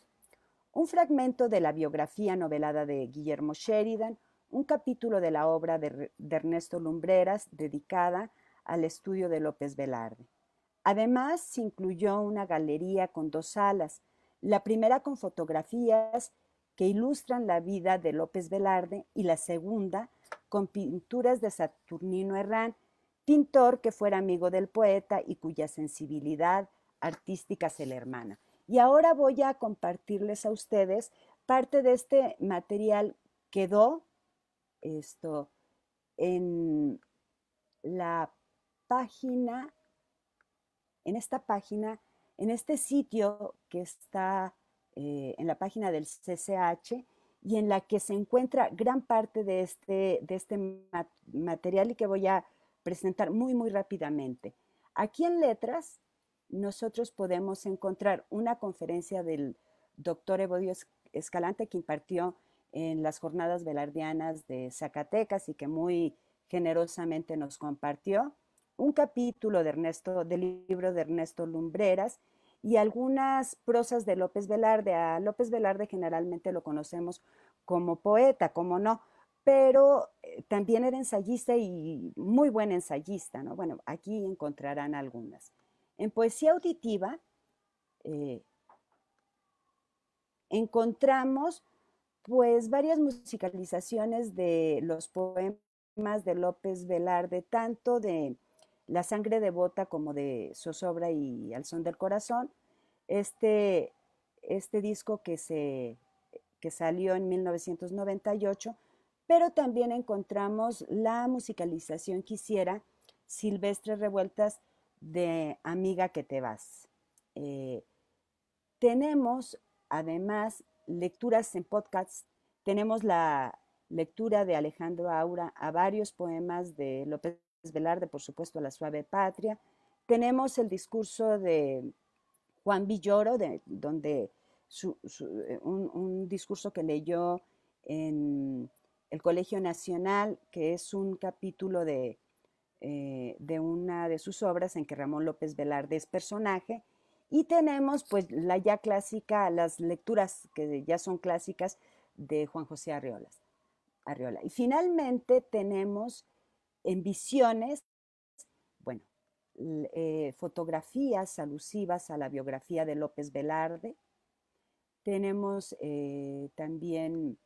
Un fragmento de la biografía novelada de Guillermo Sheridan, un capítulo de la obra de Ernesto Lumbreras dedicada al estudio de López Velarde. Además, se incluyó una galería con dos salas, la primera con fotografías que ilustran la vida de López Velarde y la segunda con pinturas de Saturnino Herrán, pintor que fuera amigo del poeta y cuya sensibilidad artística se le hermana. Y ahora voy a compartirles a ustedes parte de este material quedó esto en la página, en esta página, en este sitio que está eh, en la página del CCH y en la que se encuentra gran parte de este, de este material y que voy a presentar muy, muy rápidamente. Aquí en Letras nosotros podemos encontrar una conferencia del doctor Evodio Escalante que impartió en las jornadas velardianas de Zacatecas y que muy generosamente nos compartió un capítulo de Ernesto, del libro de Ernesto Lumbreras y algunas prosas de López Velarde. A López Velarde generalmente lo conocemos como poeta, como no, pero eh, también era ensayista y muy buen ensayista, ¿no? Bueno, aquí encontrarán algunas. En poesía auditiva eh, encontramos pues varias musicalizaciones de los poemas de López Velarde, tanto de la sangre devota como de zozobra y al son del corazón. Este, este disco que, se, salió en 1998, pero también encontramos la musicalización que hiciera Silvestre Revueltas de Amiga que te vas. Eh, tenemos además lecturas en podcasts tenemos la lectura de Alejandro Aura a varios poemas de López Velarde, por supuesto, la suave patria. Tenemos el discurso de Juan Villoro, de, donde eh, un, discurso que leyó en el Colegio Nacional, que es un capítulo de, eh, una de sus obras en que Ramón López Velarde es personaje. Y tenemos pues la ya clásica, las lecturas que ya son clásicas de Juan José Arriola. Y finalmente tenemos en visiones, bueno, eh, fotografías alusivas a la biografía de López Velarde. Tenemos eh, también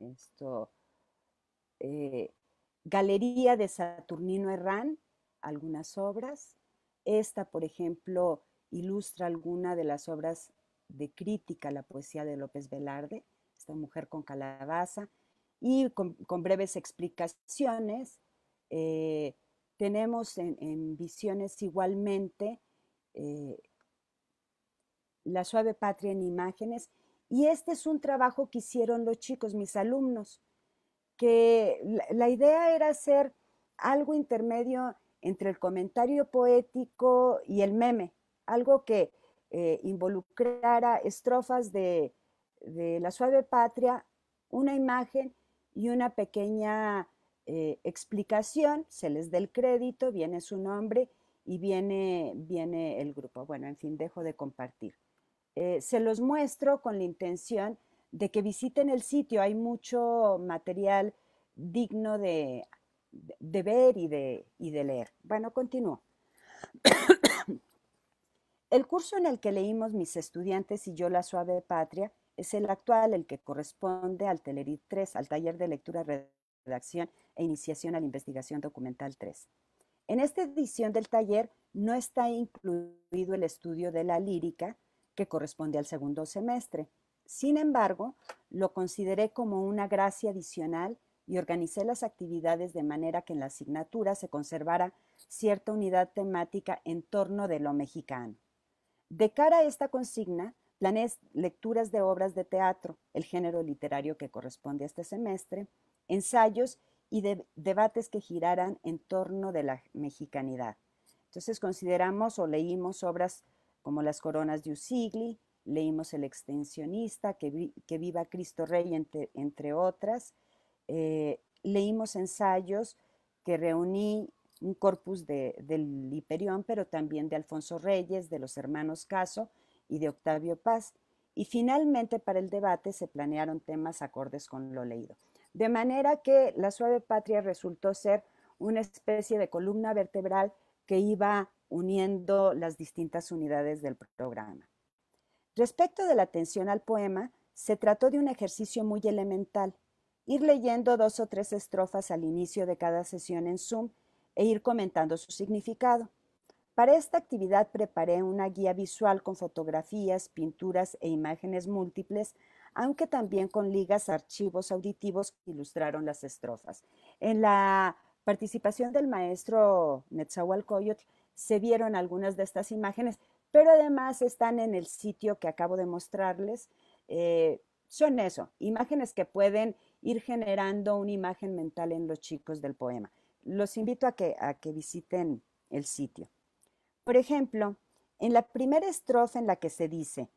esto, eh, Galería de Saturnino Herrán, algunas obras. Esta, por ejemplo, ilustra alguna de las obras de crítica a la poesía de López Velarde, esta mujer con calabaza y con, breves explicaciones. Eh, tenemos en, visiones igualmente eh, La suave patria en imágenes y este es un trabajo que hicieron los chicos, mis alumnos, que la, idea era hacer algo intermedio entre el comentario poético y el meme, algo que eh, involucrara estrofas de, de La suave patria, una imagen y una pequeña eh, explicación, se les dé el crédito, viene su nombre y viene, viene el grupo. Bueno, en fin, dejo de compartir. Eh, se los muestro con la intención de que visiten el sitio. Hay mucho material digno de, ver y de, y de leer. Bueno, continúo. el curso en el que leímos mis estudiantes y yo La Suave Patria es el actual, el que corresponde al Telerit 3, al taller de lectura, redacción e iniciación a la investigación documental 3. En esta edición del taller no está incluido el estudio de la lírica, que corresponde al segundo semestre. Sin embargo, lo consideré como una gracia adicional y organicé las actividades de manera que en la asignatura se conservara cierta unidad temática en torno de lo mexicano. De cara a esta consigna, planes lecturas de obras de teatro, el género literario que corresponde a este semestre, ensayos y debates que giraran en torno de la mexicanidad. Entonces consideramos o leímos obras como Las Coronas de Usigli, leímos El Extensionista, Que, viva Cristo Rey, entre, otras, eh, leímos ensayos que reuní un corpus de, del Hiperión, pero también de Alfonso Reyes, de los hermanos Caso, y de Octavio Paz, y finalmente para el debate se planearon temas acordes con lo leído. De manera que La Suave Patria resultó ser una especie de columna vertebral que iba uniendo las distintas unidades del programa. Respecto de la atención al poema, se trató de un ejercicio muy elemental, ir leyendo dos o tres estrofas al inicio de cada sesión en Zoom e ir comentando su significado. Para esta actividad preparé una guía visual con fotografías, pinturas e imágenes múltiples, aunque también con ligas, archivos auditivos que ilustraron las estrofas. En la participación del maestro Netzahualcoyotl se vieron algunas de estas imágenes, pero además están en el sitio que acabo de mostrarles. Eh, son eso, imágenes que pueden ir generando una imagen mental en los chicos del poema. Los invito a que visiten el sitio. Por ejemplo, en la primera estrofa en la que se dice,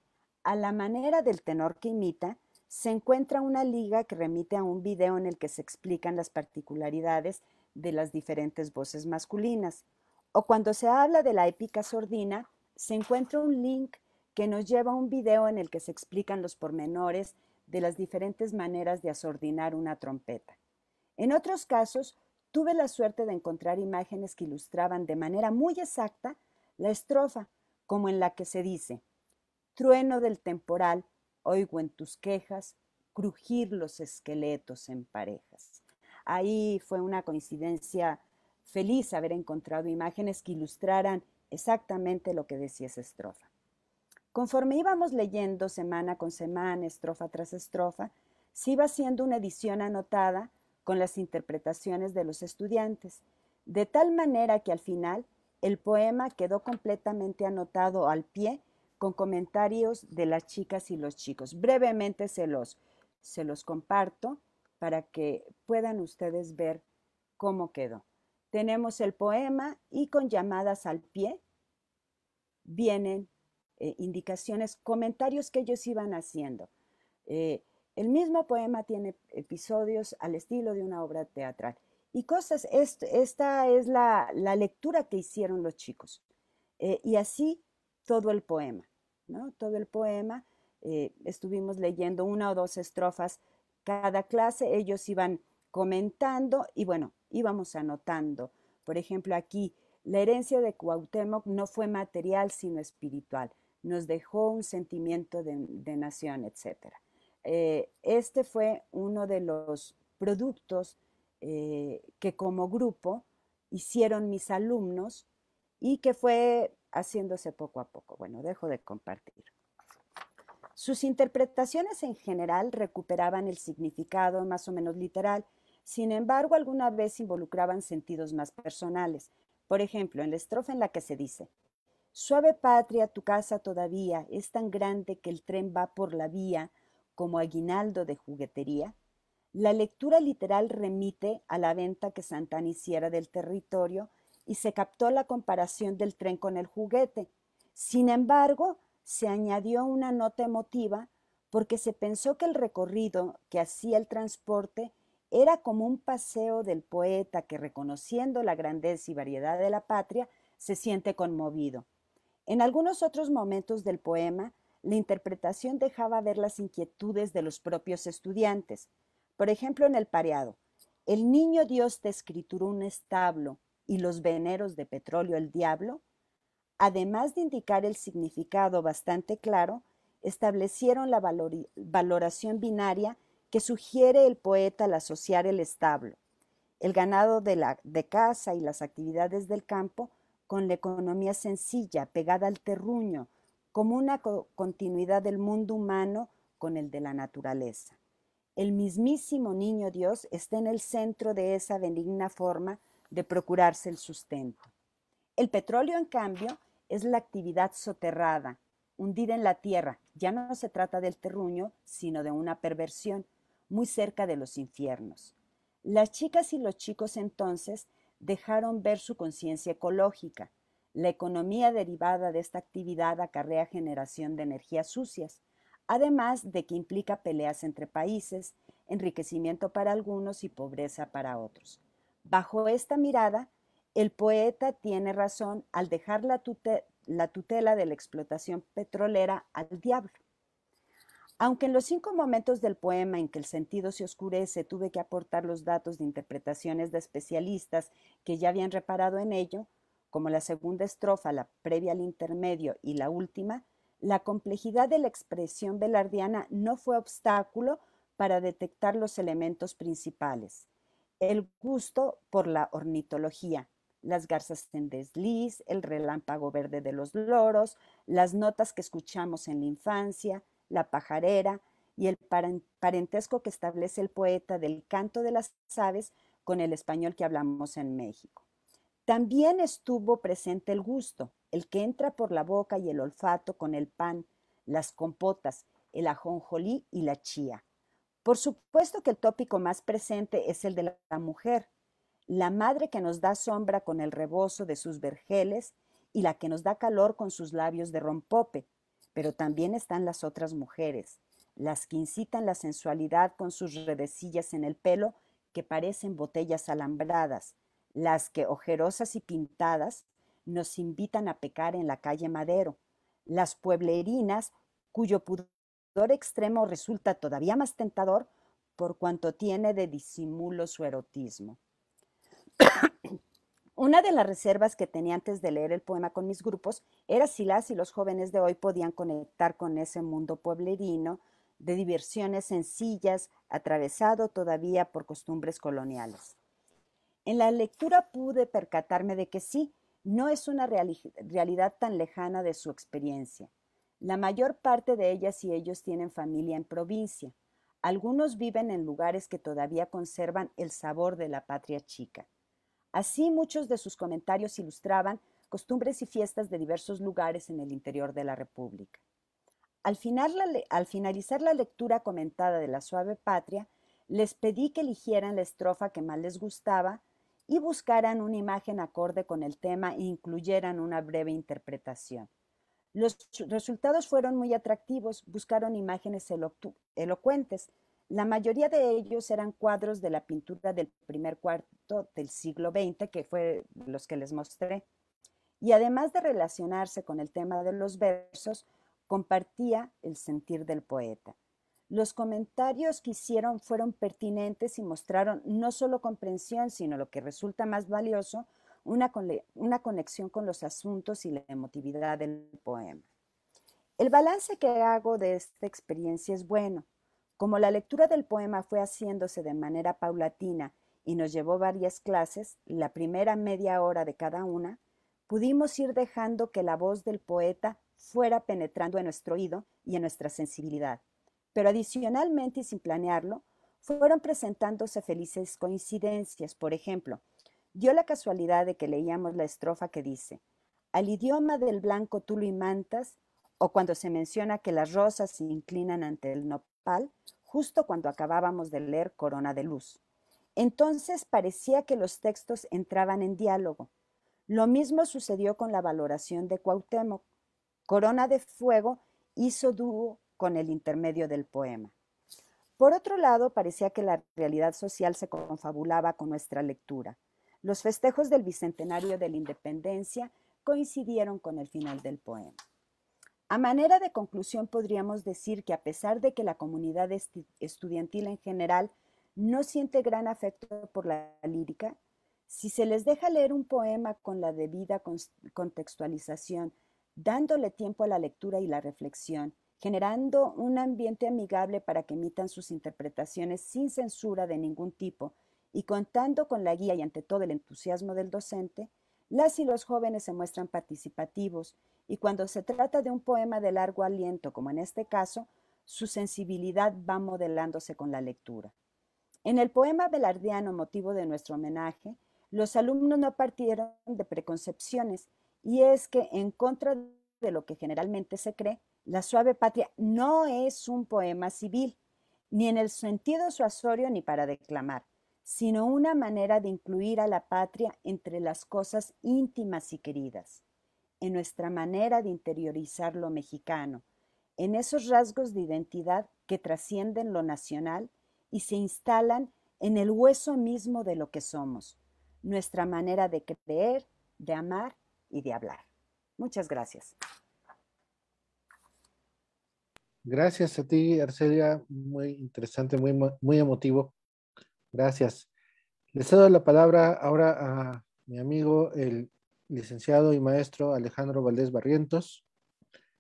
a la manera del tenor que imita, se encuentra una liga que remite a un video en el que se explican las particularidades de las diferentes voces masculinas. O cuando se habla de la épica sordina, se encuentra un link que nos lleva a un video en el que se explican los pormenores de las diferentes maneras de asordinar una trompeta. En otros casos, tuve la suerte de encontrar imágenes que ilustraban de manera muy exacta la estrofa, como en la que se dice, trueno del temporal, oigo en tus quejas, crujir los esqueletos en parejas. Ahí fue una coincidencia feliz haber encontrado imágenes que ilustraran exactamente lo que decía esa estrofa. Conforme íbamos leyendo semana con semana, estrofa tras estrofa, se iba haciendo una edición anotada con las interpretaciones de los estudiantes, de tal manera que al final el poema quedó completamente anotado al pie con comentarios de las chicas y los chicos. Brevemente se los, comparto para que puedan ustedes ver cómo quedó. Tenemos el poema y con llamadas al pie vienen eh, indicaciones, comentarios que ellos iban haciendo. Eh, el mismo poema tiene episodios al estilo de una obra teatral y cosas. esta es la, la, lectura que hicieron los chicos. Eh, y así todo el poema, ¿no? Todo el poema. Eh, estuvimos leyendo una o dos estrofas cada clase, ellos iban comentando y bueno, íbamos anotando. Por ejemplo, aquí, la herencia de Cuauhtémoc no fue material sino espiritual, nos dejó un sentimiento de, nación, etc. Eh, este fue uno de los productos eh, que como grupo hicieron mis alumnos y que fue haciéndose poco a poco. Bueno, dejo de compartir. Sus interpretaciones en general recuperaban el significado más o menos literal, sin embargo alguna vez involucraban sentidos más personales. Por ejemplo, en la estrofa en la que se dice, Suave patria, tu casa todavía es tan grande que el tren va por la vía como aguinaldo de juguetería. La lectura literal remite a la venta que Santana hiciera del territorio y se captó la comparación del tren con el juguete. Sin embargo, se añadió una nota emotiva porque se pensó que el recorrido que hacía el transporte era como un paseo del poeta que, reconociendo la grandeza y variedad de la patria, se siente conmovido. En algunos otros momentos del poema, la interpretación dejaba ver las inquietudes de los propios estudiantes. Por ejemplo, en el pareado, el niño Dios te escrituró un establo y los veneros de petróleo el diablo, además de indicar el significado bastante claro, establecieron la valoración binaria que sugiere el poeta al asociar el establo, el ganado de, la, de casa y las actividades del campo con la economía sencilla, pegada al terruño, como una continuidad del mundo humano con el de la naturaleza el mismísimo niño Dios está en el centro de esa benigna forma de procurarse el sustento. El petróleo, en cambio, es la actividad soterrada, hundida en la tierra. Ya no se trata del terruño, sino de una perversión, muy cerca de los infiernos. Las chicas y los chicos entonces dejaron ver su conciencia ecológica. La economía derivada de esta actividad acarrea generación de energías sucias, además de que implica peleas entre países, enriquecimiento para algunos y pobreza para otros. Bajo esta mirada, el poeta tiene razón al dejar la, tutela de la explotación petrolera al diablo. Aunque en los cinco momentos del poema en que el sentido se oscurece tuve que aportar los datos de interpretaciones de especialistas que ya habían reparado en ello, como la segunda estrofa, la previa al intermedio y la última, la complejidad de la expresión velardiana no fue obstáculo para detectar los elementos principales. El gusto por la ornitología, las garzas en desliz, el relámpago verde de los loros, las notas que escuchamos en la infancia, la pajarera y el parentesco que establece el poeta del canto de las aves con el español que hablamos en México. También estuvo presente el gusto, el que entra por la boca y el olfato con el pan, las compotas, el ajonjolí y la chía. Por supuesto que el tópico más presente es el de la mujer, la madre que nos da sombra con el rebozo de sus vergeles y la que nos da calor con sus labios de rompope, pero también están las otras mujeres, las que incitan la sensualidad con sus redecillas en el pelo que parecen botellas alambradas, las que, ojerosas y pintadas, nos invitan a pecar en la calle Madero. Las pueblerinas, cuyo pudor extremo resulta todavía más tentador por cuanto tiene de disimulo su erotismo. Una de las reservas que tenía antes de leer el poema con mis grupos era si las y los jóvenes de hoy podían conectar con ese mundo pueblerino de diversiones sencillas, atravesado todavía por costumbres coloniales. En la lectura pude percatarme de que sí, no es una realidad tan lejana de su experiencia. La mayor parte de ellas y ellos tienen familia en provincia. Algunos viven en lugares que todavía conservan el sabor de la patria chica. Así muchos de sus comentarios ilustraban costumbres y fiestas de diversos lugares en el interior de la República. Al, al finalizar la lectura comentada de La Suave Patria, les pedí que eligieran la estrofa que más les gustaba y buscaran una imagen acorde con el tema e incluyeran una breve interpretación. Los resultados fueron muy atractivos, buscaron imágenes elocuentes. La mayoría de ellos eran cuadros de la pintura del primer cuarto del siglo XX, que fue los que les mostré. Y además de relacionarse con el tema de los versos, compartía el sentir del poeta. Los comentarios que hicieron fueron pertinentes y mostraron no solo comprensión, sino lo que resulta más valioso, una, conexión con los asuntos y la emotividad del poema. El balance que hago de esta experiencia es bueno. Como la lectura del poema fue haciéndose de manera paulatina y nos llevó varias clases, la primera media hora de cada una, pudimos ir dejando que la voz del poeta fuera penetrando en nuestro oído y en nuestra sensibilidad. Pero adicionalmente y sin planearlo, fueron presentándose felices coincidencias. Por ejemplo, dio la casualidad de que leíamos la estrofa que dice, al idioma del blanco tú lo imantas, o cuando se menciona que las rosas se inclinan ante el nopal, justo cuando acabábamos de leer Corona de Luz. Entonces parecía que los textos entraban en diálogo. Lo mismo sucedió con la valoración de Cuauhtémoc. Corona de Fuego hizo dúo con el intermedio del poema. Por otro lado, parecía que la realidad social se confabulaba con nuestra lectura. Los festejos del Bicentenario de la Independencia coincidieron con el final del poema. A manera de conclusión podríamos decir que a pesar de que la comunidad estudiantil en general no siente gran afecto por la lírica, si se les deja leer un poema con la debida contextualización, dándole tiempo a la lectura y la reflexión, generando un ambiente amigable para que emitan sus interpretaciones sin censura de ningún tipo y contando con la guía y ante todo el entusiasmo del docente, las y los jóvenes se muestran participativos y cuando se trata de un poema de largo aliento, como en este caso, su sensibilidad va modelándose con la lectura. En el poema belardeano motivo de nuestro homenaje, los alumnos no partieron de preconcepciones y es que, en contra de lo que generalmente se cree, la suave patria no es un poema civil, ni en el sentido suasorio ni para declamar, sino una manera de incluir a la patria entre las cosas íntimas y queridas, en nuestra manera de interiorizar lo mexicano, en esos rasgos de identidad que trascienden lo nacional y se instalan en el hueso mismo de lo que somos, nuestra manera de creer, de amar y de hablar. Muchas gracias. Gracias a ti, Arcelia. Muy interesante, muy, emotivo. Gracias. Le cedo la palabra ahora a mi amigo, el licenciado y maestro Alejandro Valdés Barrientos,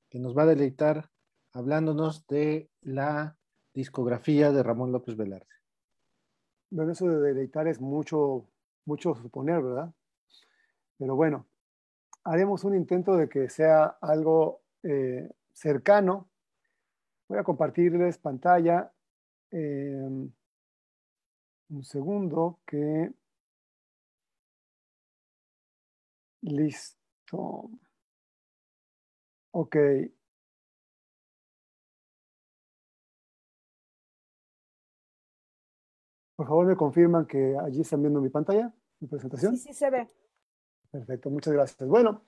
que nos va a deleitar hablándonos de la discografía de Ramón López Velarde. Bueno, eso de deleitar es mucho, mucho suponer, ¿verdad? Pero bueno, haremos un intento de que sea algo eh, cercano Voy a compartirles pantalla. Em, un segundo que... Listo. Ok. Por favor, me confirman que allí están viendo mi pantalla, mi presentación. Sí, sí se ve. Perfecto, muchas gracias. Bueno,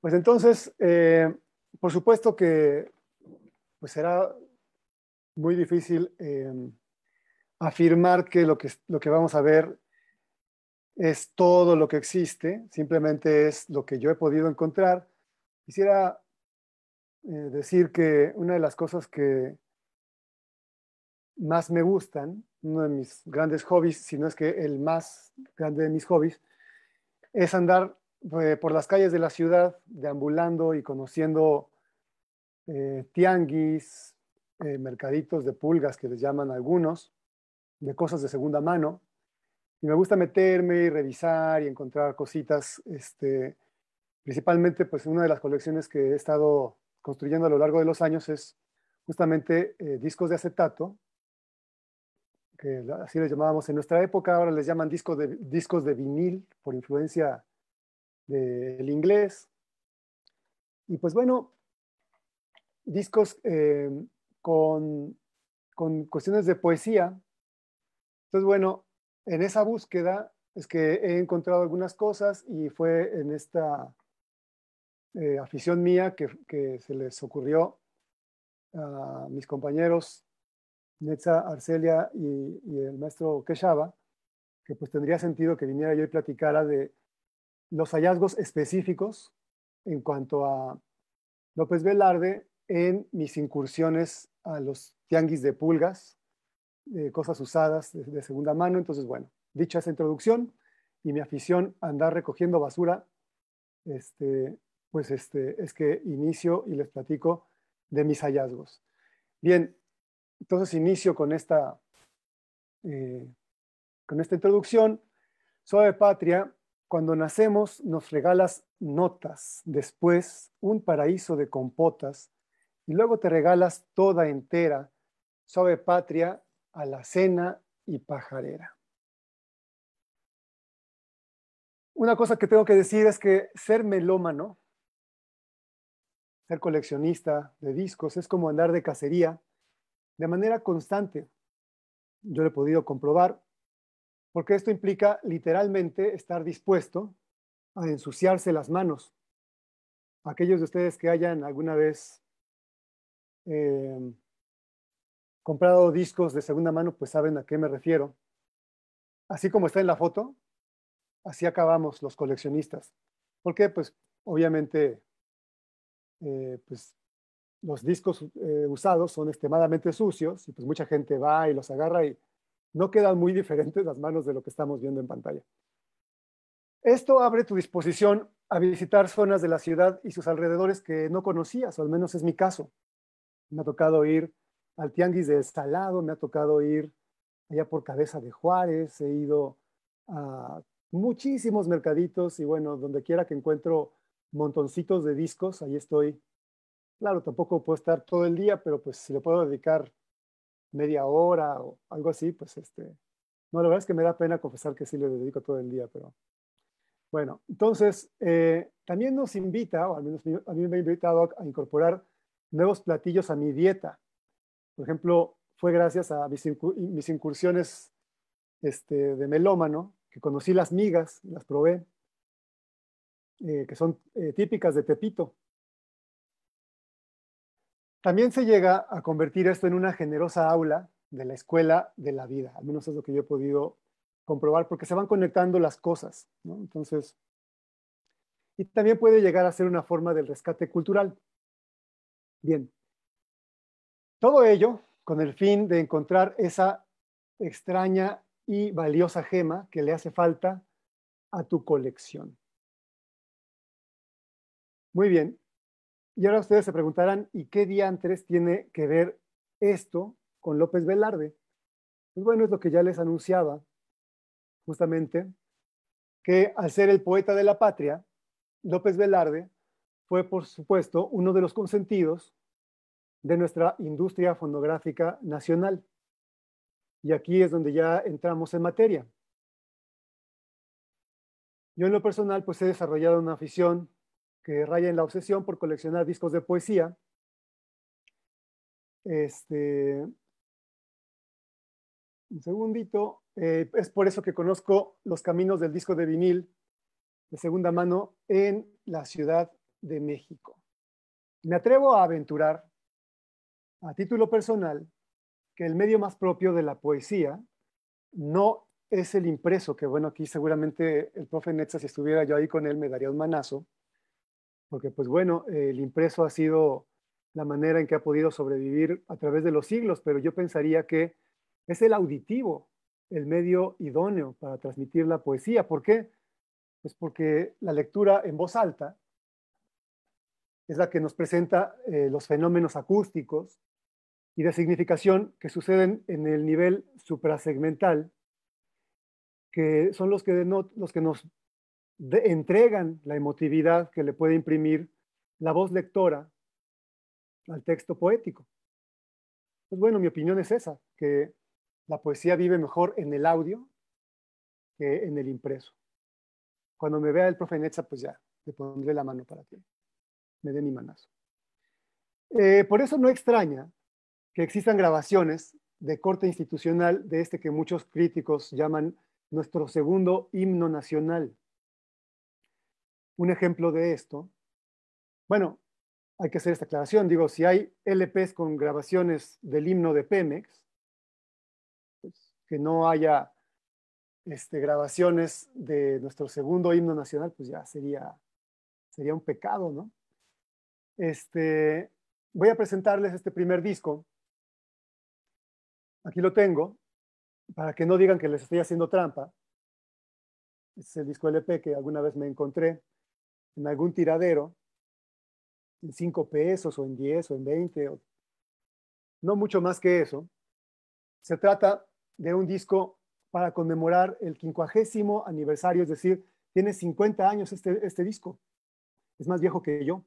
pues entonces, eh, por supuesto que pues será muy difícil em, afirmar que lo, que lo que vamos a ver es todo lo que existe, simplemente es lo que yo he podido encontrar. Quisiera eh, decir que una de las cosas que más me gustan, uno de mis grandes hobbies, si no es que el más grande de mis hobbies, es andar eh, por las calles de la ciudad, deambulando y conociendo eh, tianguis, eh, mercaditos de pulgas que les llaman algunos, de cosas de segunda mano. Y me gusta meterme y revisar y encontrar cositas, este, principalmente pues una de las colecciones que he estado construyendo a lo largo de los años es justamente eh, discos de acetato, que así les llamábamos en nuestra época, ahora les llaman discos de, discos de vinil por influencia del inglés. Y pues bueno, discos em, con, cuestiones de poesía. Entonces, bueno, en esa búsqueda es que he encontrado algunas cosas y fue en esta eh, afición mía que, se les ocurrió a mis compañeros Netza Arcelia y, y el maestro Quechaba, que pues tendría sentido que viniera yo y platicara de los hallazgos específicos en cuanto a López Velarde en mis incursiones a los tianguis de pulgas, cosas usadas de, segunda mano. Entonces, bueno, dicha esa introducción y mi afición a andar recogiendo basura, este, pues este, es que inicio y les platico de mis hallazgos. Bien, entonces inicio con esta, eh, con esta introducción. Suave Patria, cuando nacemos nos regalas notas, después un paraíso de compotas y luego te regalas toda entera, suave patria, a la cena y pajarera. Una cosa que tengo que decir es que ser melómano, ser coleccionista de discos, es como andar de cacería de manera constante. Yo lo he podido comprobar, porque esto implica literalmente estar dispuesto a ensuciarse las manos. Aquellos de ustedes que hayan alguna vez Em, comprado discos de segunda mano, pues saben a qué me refiero. Así como está en la foto, así acabamos los coleccionistas. Porque, pues, obviamente, eh, pues, los discos eh, usados son extremadamente sucios y pues mucha gente va y los agarra y no quedan muy diferentes las manos de lo que estamos viendo en pantalla. Esto abre tu disposición a visitar zonas de la ciudad y sus alrededores que no conocías, o al menos es mi caso. Me ha tocado ir al Tianguis de Salado, me ha tocado ir allá por Cabeza de Juárez, he ido a muchísimos mercaditos y bueno, donde quiera que encuentro montoncitos de discos, ahí estoy. Claro, tampoco puedo estar todo el día, pero pues si le puedo dedicar media hora o algo así, pues este... No, la verdad es que me da pena confesar que sí le dedico todo el día, pero bueno, entonces eh, también nos invita, o al menos a mí me ha invitado a incorporar nuevos platillos a mi dieta. Por ejemplo, fue gracias a mis, incursiones este, de melómano que conocí las migas, las probé, eh, que son eh, típicas de Tepito. También se llega a convertir esto en una generosa aula de la escuela de la vida, al menos es lo que yo he podido comprobar, porque se van conectando las cosas, Entonces, y también puede llegar a ser una forma del rescate cultural, Bien, todo ello con el fin de encontrar esa extraña y valiosa gema que le hace falta a tu colección. Muy bien, y ahora ustedes se preguntarán, ¿y qué diantres tiene que ver esto con López Velarde? Pues bueno, es lo que ya les anunciaba, justamente, que al ser el poeta de la patria, López Velarde fue, por supuesto, uno de los consentidos de nuestra industria fonográfica nacional. Y aquí es donde ya entramos en materia. Yo en lo personal pues he desarrollado una afición que raya en la obsesión por coleccionar discos de poesía. Este, un segundito, eh, es por eso que conozco los caminos del disco de vinil de segunda mano en la ciudad de México. Me atrevo a aventurar, a título personal, que el medio más propio de la poesía no es el impreso, que bueno, aquí seguramente el profe Netza, si estuviera yo ahí con él, me daría un manazo, porque pues bueno, el impreso ha sido la manera en que ha podido sobrevivir a través de los siglos, pero yo pensaría que es el auditivo el medio idóneo para transmitir la poesía. ¿Por qué? Pues porque la lectura en voz alta es la que nos presenta eh, los fenómenos acústicos y de significación que suceden en el nivel suprasegmental, que son los que, los que nos entregan la emotividad que le puede imprimir la voz lectora al texto poético. Pues bueno, mi opinión es esa, que la poesía vive mejor en el audio que en el impreso. Cuando me vea el profe Netza, pues ya, le pondré la mano para ti me dé mi manazo. Eh, por eso no extraña que existan grabaciones de corte institucional de este que muchos críticos llaman nuestro segundo himno nacional. Un ejemplo de esto, bueno, hay que hacer esta aclaración, digo, si hay LPs con grabaciones del himno de Pemex, pues, que no haya este, grabaciones de nuestro segundo himno nacional, pues ya sería, sería un pecado, ¿no? Este, voy a presentarles este primer disco. Aquí lo tengo, para que no digan que les estoy haciendo trampa. Este es el disco LP que alguna vez me encontré en algún tiradero, en 5 pesos o en 10 o en 20, o... no mucho más que eso. Se trata de un disco para conmemorar el quincuagésimo aniversario, es decir, tiene 50 años este, este disco. Es más viejo que yo.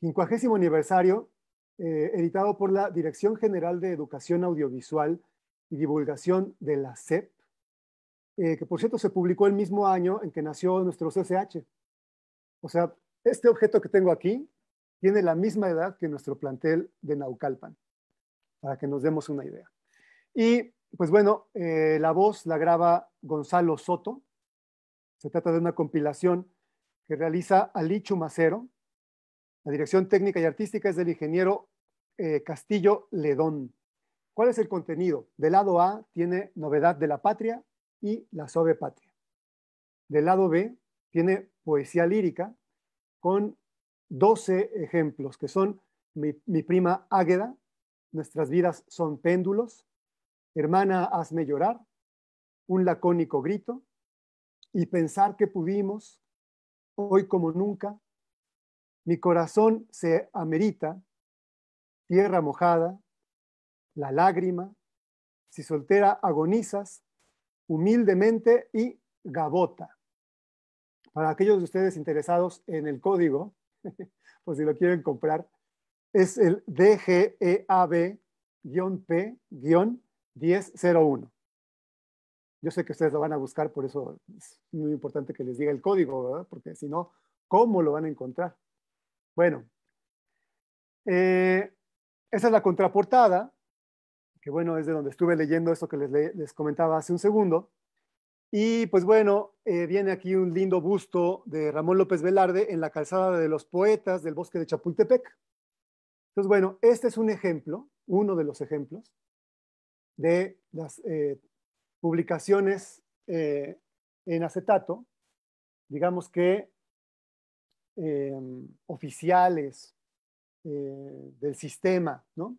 50 aniversario, eh, editado por la Dirección General de Educación Audiovisual y Divulgación de la CEP, eh, que por cierto se publicó el mismo año en que nació nuestro CCH. O sea, este objeto que tengo aquí tiene la misma edad que nuestro plantel de Naucalpan, para que nos demos una idea. Y pues bueno, eh, la voz la graba Gonzalo Soto. Se trata de una compilación que realiza Alichu Macero, la dirección técnica y artística es del ingeniero eh, Castillo Ledón. ¿Cuál es el contenido? Del lado A tiene Novedad de la Patria y La Sobe Patria. Del lado B tiene poesía lírica con 12 ejemplos que son mi prima Águeda, Nuestras vidas son péndulos, Hermana hazme llorar, Un lacónico grito y Pensar que pudimos, Hoy como nunca, mi corazón se amerita, tierra mojada, la lágrima, si soltera agonizas, humildemente y gabota. Para aquellos de ustedes interesados en el código, pues si lo quieren comprar, es el DGEAB-P-1001. Yo sé que ustedes lo van a buscar, por eso es muy importante que les diga el código, Porque si no, ¿cómo lo van a encontrar? Bueno, eh, esa es la contraportada, que bueno, es de donde estuve leyendo esto que les, comentaba hace un segundo. Y pues bueno, eh, viene aquí un lindo busto de Ramón López Velarde en la calzada de los poetas del bosque de Chapultepec. Entonces, bueno, este es un ejemplo, uno de los ejemplos, de las eh, publicaciones en acetato, digamos que Em, oficiales eh, del sistema, ¿no?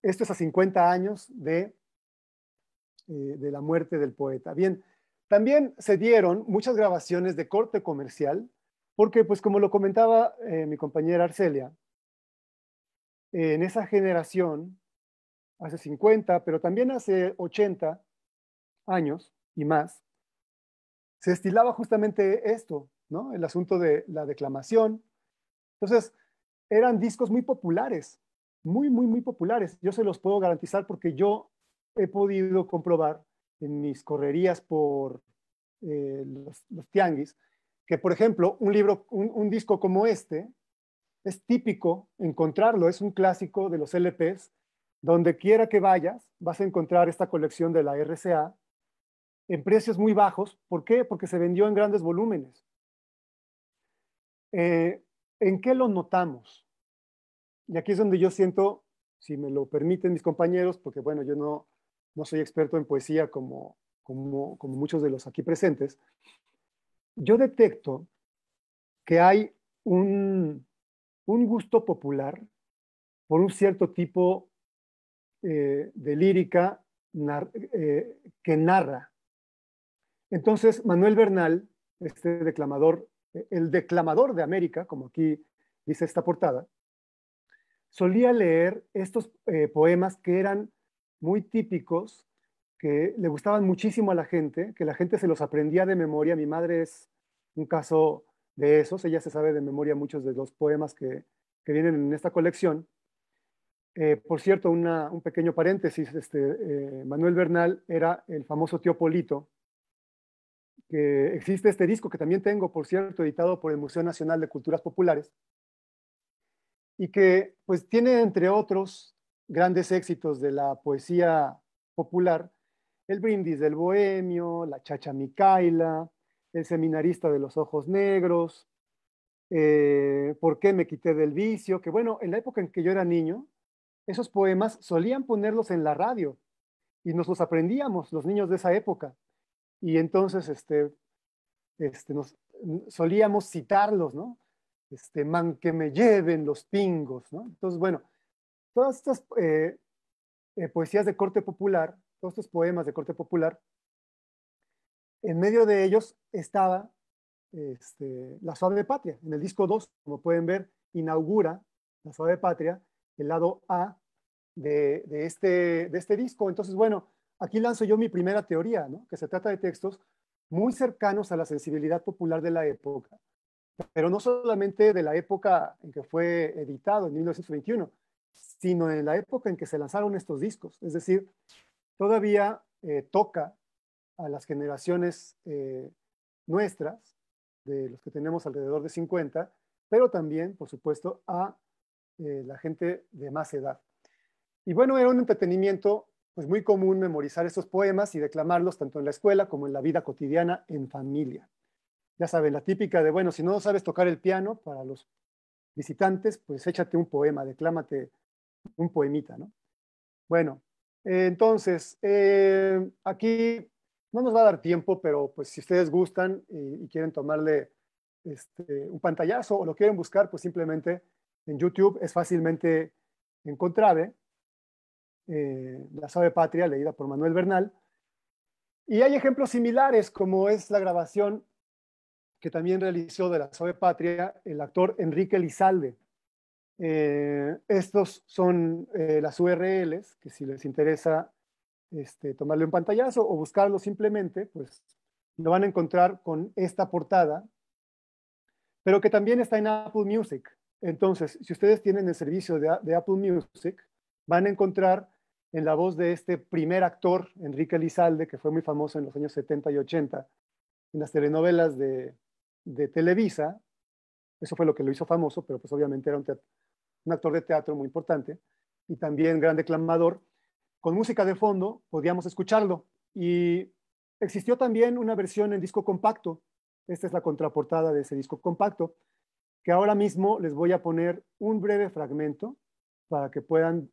Esto es a 50 años de, eh, de la muerte del poeta. Bien, también se dieron muchas grabaciones de corte comercial, porque pues como lo comentaba eh, mi compañera Arcelia, en esa generación, hace 50, pero también hace 80 años y más, se estilaba justamente esto, el asunto de la declamación. Entonces, eran discos muy populares, muy, muy, muy populares. Yo se los puedo garantizar porque yo he podido comprobar en mis correrías por eh, los, tianguis que, por ejemplo, un libro, un disco como este, es típico encontrarlo, es un clásico de los LPs. Donde quiera que vayas, vas a encontrar esta colección de la RCA en precios muy bajos. ¿Por qué? Porque se vendió en grandes volúmenes. Eh, ¿En qué lo notamos? Y aquí es donde yo siento, si me lo permiten mis compañeros, porque bueno, yo no, no soy experto en poesía como, como, como muchos de los aquí presentes, yo detecto que hay un, un gusto popular por un cierto tipo eh, de lírica eh, que narra. Entonces, Manuel Bernal, este declamador el declamador de América, como aquí dice esta portada, solía leer estos eh, poemas que eran muy típicos, que le gustaban muchísimo a la gente, que la gente se los aprendía de memoria. Mi madre es un caso de esos, ella se sabe de memoria muchos de los poemas que, vienen en esta colección. Eh, por cierto, un pequeño paréntesis, este, eh, Manuel Bernal era el famoso tío Polito, que existe este disco que también tengo, por cierto, editado por el Museo Nacional de Culturas Populares, y que pues tiene, entre otros, grandes éxitos de la poesía popular, el brindis del bohemio, la chacha Micaila, el seminarista de los ojos negros, eh, ¿Por qué me quité del vicio? Que bueno, en la época en que yo era niño, esos poemas solían ponerlos en la radio y nos los aprendíamos los niños de esa época y entonces este, este, nos, solíamos citarlos, ¿no? Este, man que me lleven los pingos, ¿no? Entonces, bueno, todas estas eh, eh, poesías de corte popular, todos estos poemas de corte popular, en medio de ellos estaba este, La Suave Patria. En el disco 2, como pueden ver, inaugura La Suave Patria, el lado A de, de, este, de este disco. Entonces, bueno, Aquí lanzo yo mi primera teoría, ¿no? que se trata de textos muy cercanos a la sensibilidad popular de la época, pero no solamente de la época en que fue editado, en 1921, sino en la época en que se lanzaron estos discos. Es decir, todavía eh, toca a las generaciones eh, nuestras, de los que tenemos alrededor de 50, pero también, por supuesto, a eh, la gente de más edad. Y bueno, era un entretenimiento pues muy común memorizar esos poemas y declamarlos tanto en la escuela como en la vida cotidiana en familia. Ya saben, la típica de, bueno, si no sabes tocar el piano, para los visitantes, pues échate un poema, declámate un poemita, ¿no? Bueno, entonces, eh, aquí no nos va a dar tiempo, pero pues si ustedes gustan y, quieren tomarle este, un pantallazo o lo quieren buscar, pues simplemente en YouTube es fácilmente encontrable. Eh, la Sabe Patria, leída por Manuel Bernal. Y hay ejemplos similares, como es la grabación que también realizó de La Sabe Patria el actor Enrique Lizalde. Eh, estos son eh, las URLs, que si les interesa este, tomarle un pantallazo o buscarlo simplemente, pues lo van a encontrar con esta portada, pero que también está en Apple Music. Entonces, si ustedes tienen el servicio de Apple Music, van a encontrar en la voz de este primer actor, Enrique Lizalde, que fue muy famoso en los años 70 y 80, en las telenovelas de, Televisa. Eso fue lo que lo hizo famoso, pero pues obviamente era un, un actor de teatro muy importante y también gran declamador. Con música de fondo podíamos escucharlo y existió también una versión en disco compacto. Esta es la contraportada de ese disco compacto, que ahora mismo les voy a poner un breve fragmento para que puedan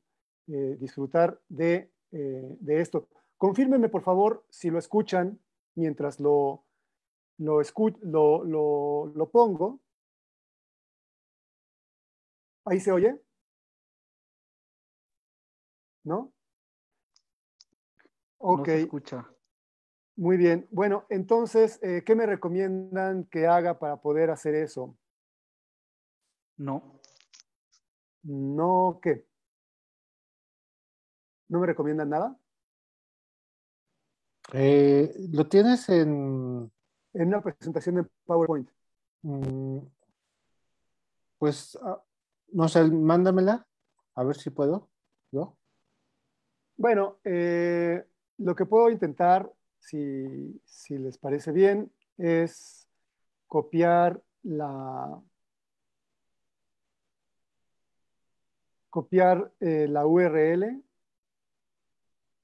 eh, disfrutar de, eh, de, esto. Confírmenme, por favor, si lo escuchan mientras lo, lo, lo, pongo. ¿Ahí se oye? ¿No? Ok. escucha. Muy bien. Bueno, entonces, eh, ¿qué me recomiendan que haga para poder hacer eso? No. No, ¿qué? ¿No me recomiendan nada? Eh, ¿Lo tienes en...? En una presentación de PowerPoint. Mm, pues, ah, no sé, mándamela, a ver si puedo, Bueno, eh, lo que puedo intentar, si, si les parece bien, es copiar la, copiar eh, la URL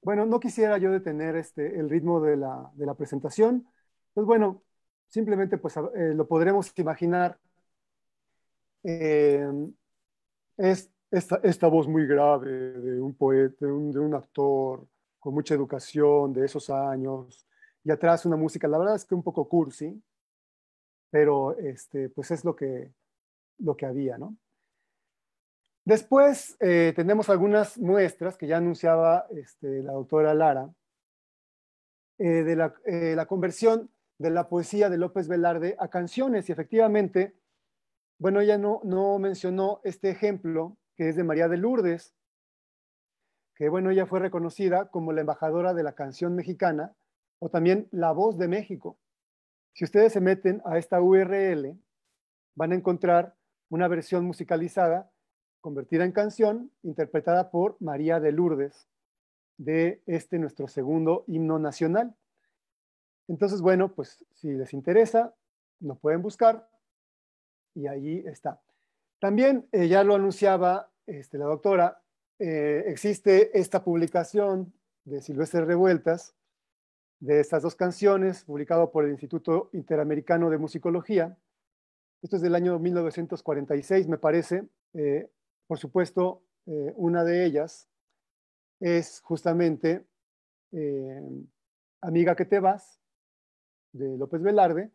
bueno, no quisiera yo detener este, el ritmo de la, presentación. Pues bueno, simplemente pues, eh, lo podremos imaginar. Eh, es esta, voz muy grave de un poeta, de un, de un actor con mucha educación de esos años, y atrás una música, la verdad es que un poco cursi, pero este, pues es lo que, lo que había, ¿no? Después eh, tenemos algunas muestras que ya anunciaba este, la autora Lara, eh, de eh, la, conversión de la poesía de López Velarde a canciones. Y efectivamente, bueno, ella no, no mencionó este ejemplo que es de María de Lourdes, que bueno, ella fue reconocida como la embajadora de la canción mexicana o también la voz de México. Si ustedes se meten a esta URL, van a encontrar una versión musicalizada convertida en canción, interpretada por María de Lourdes, de este nuestro segundo himno nacional. Entonces, bueno, pues si les interesa, nos pueden buscar y allí está. También, eh, ya lo anunciaba este, la doctora, eh, existe esta publicación de Silvestre Revueltas, de estas dos canciones, publicado por el Instituto Interamericano de Musicología. Esto es del año 1946, me parece. Eh, por supuesto, eh, una de ellas es justamente eh, Amiga que te vas, de López Velarde,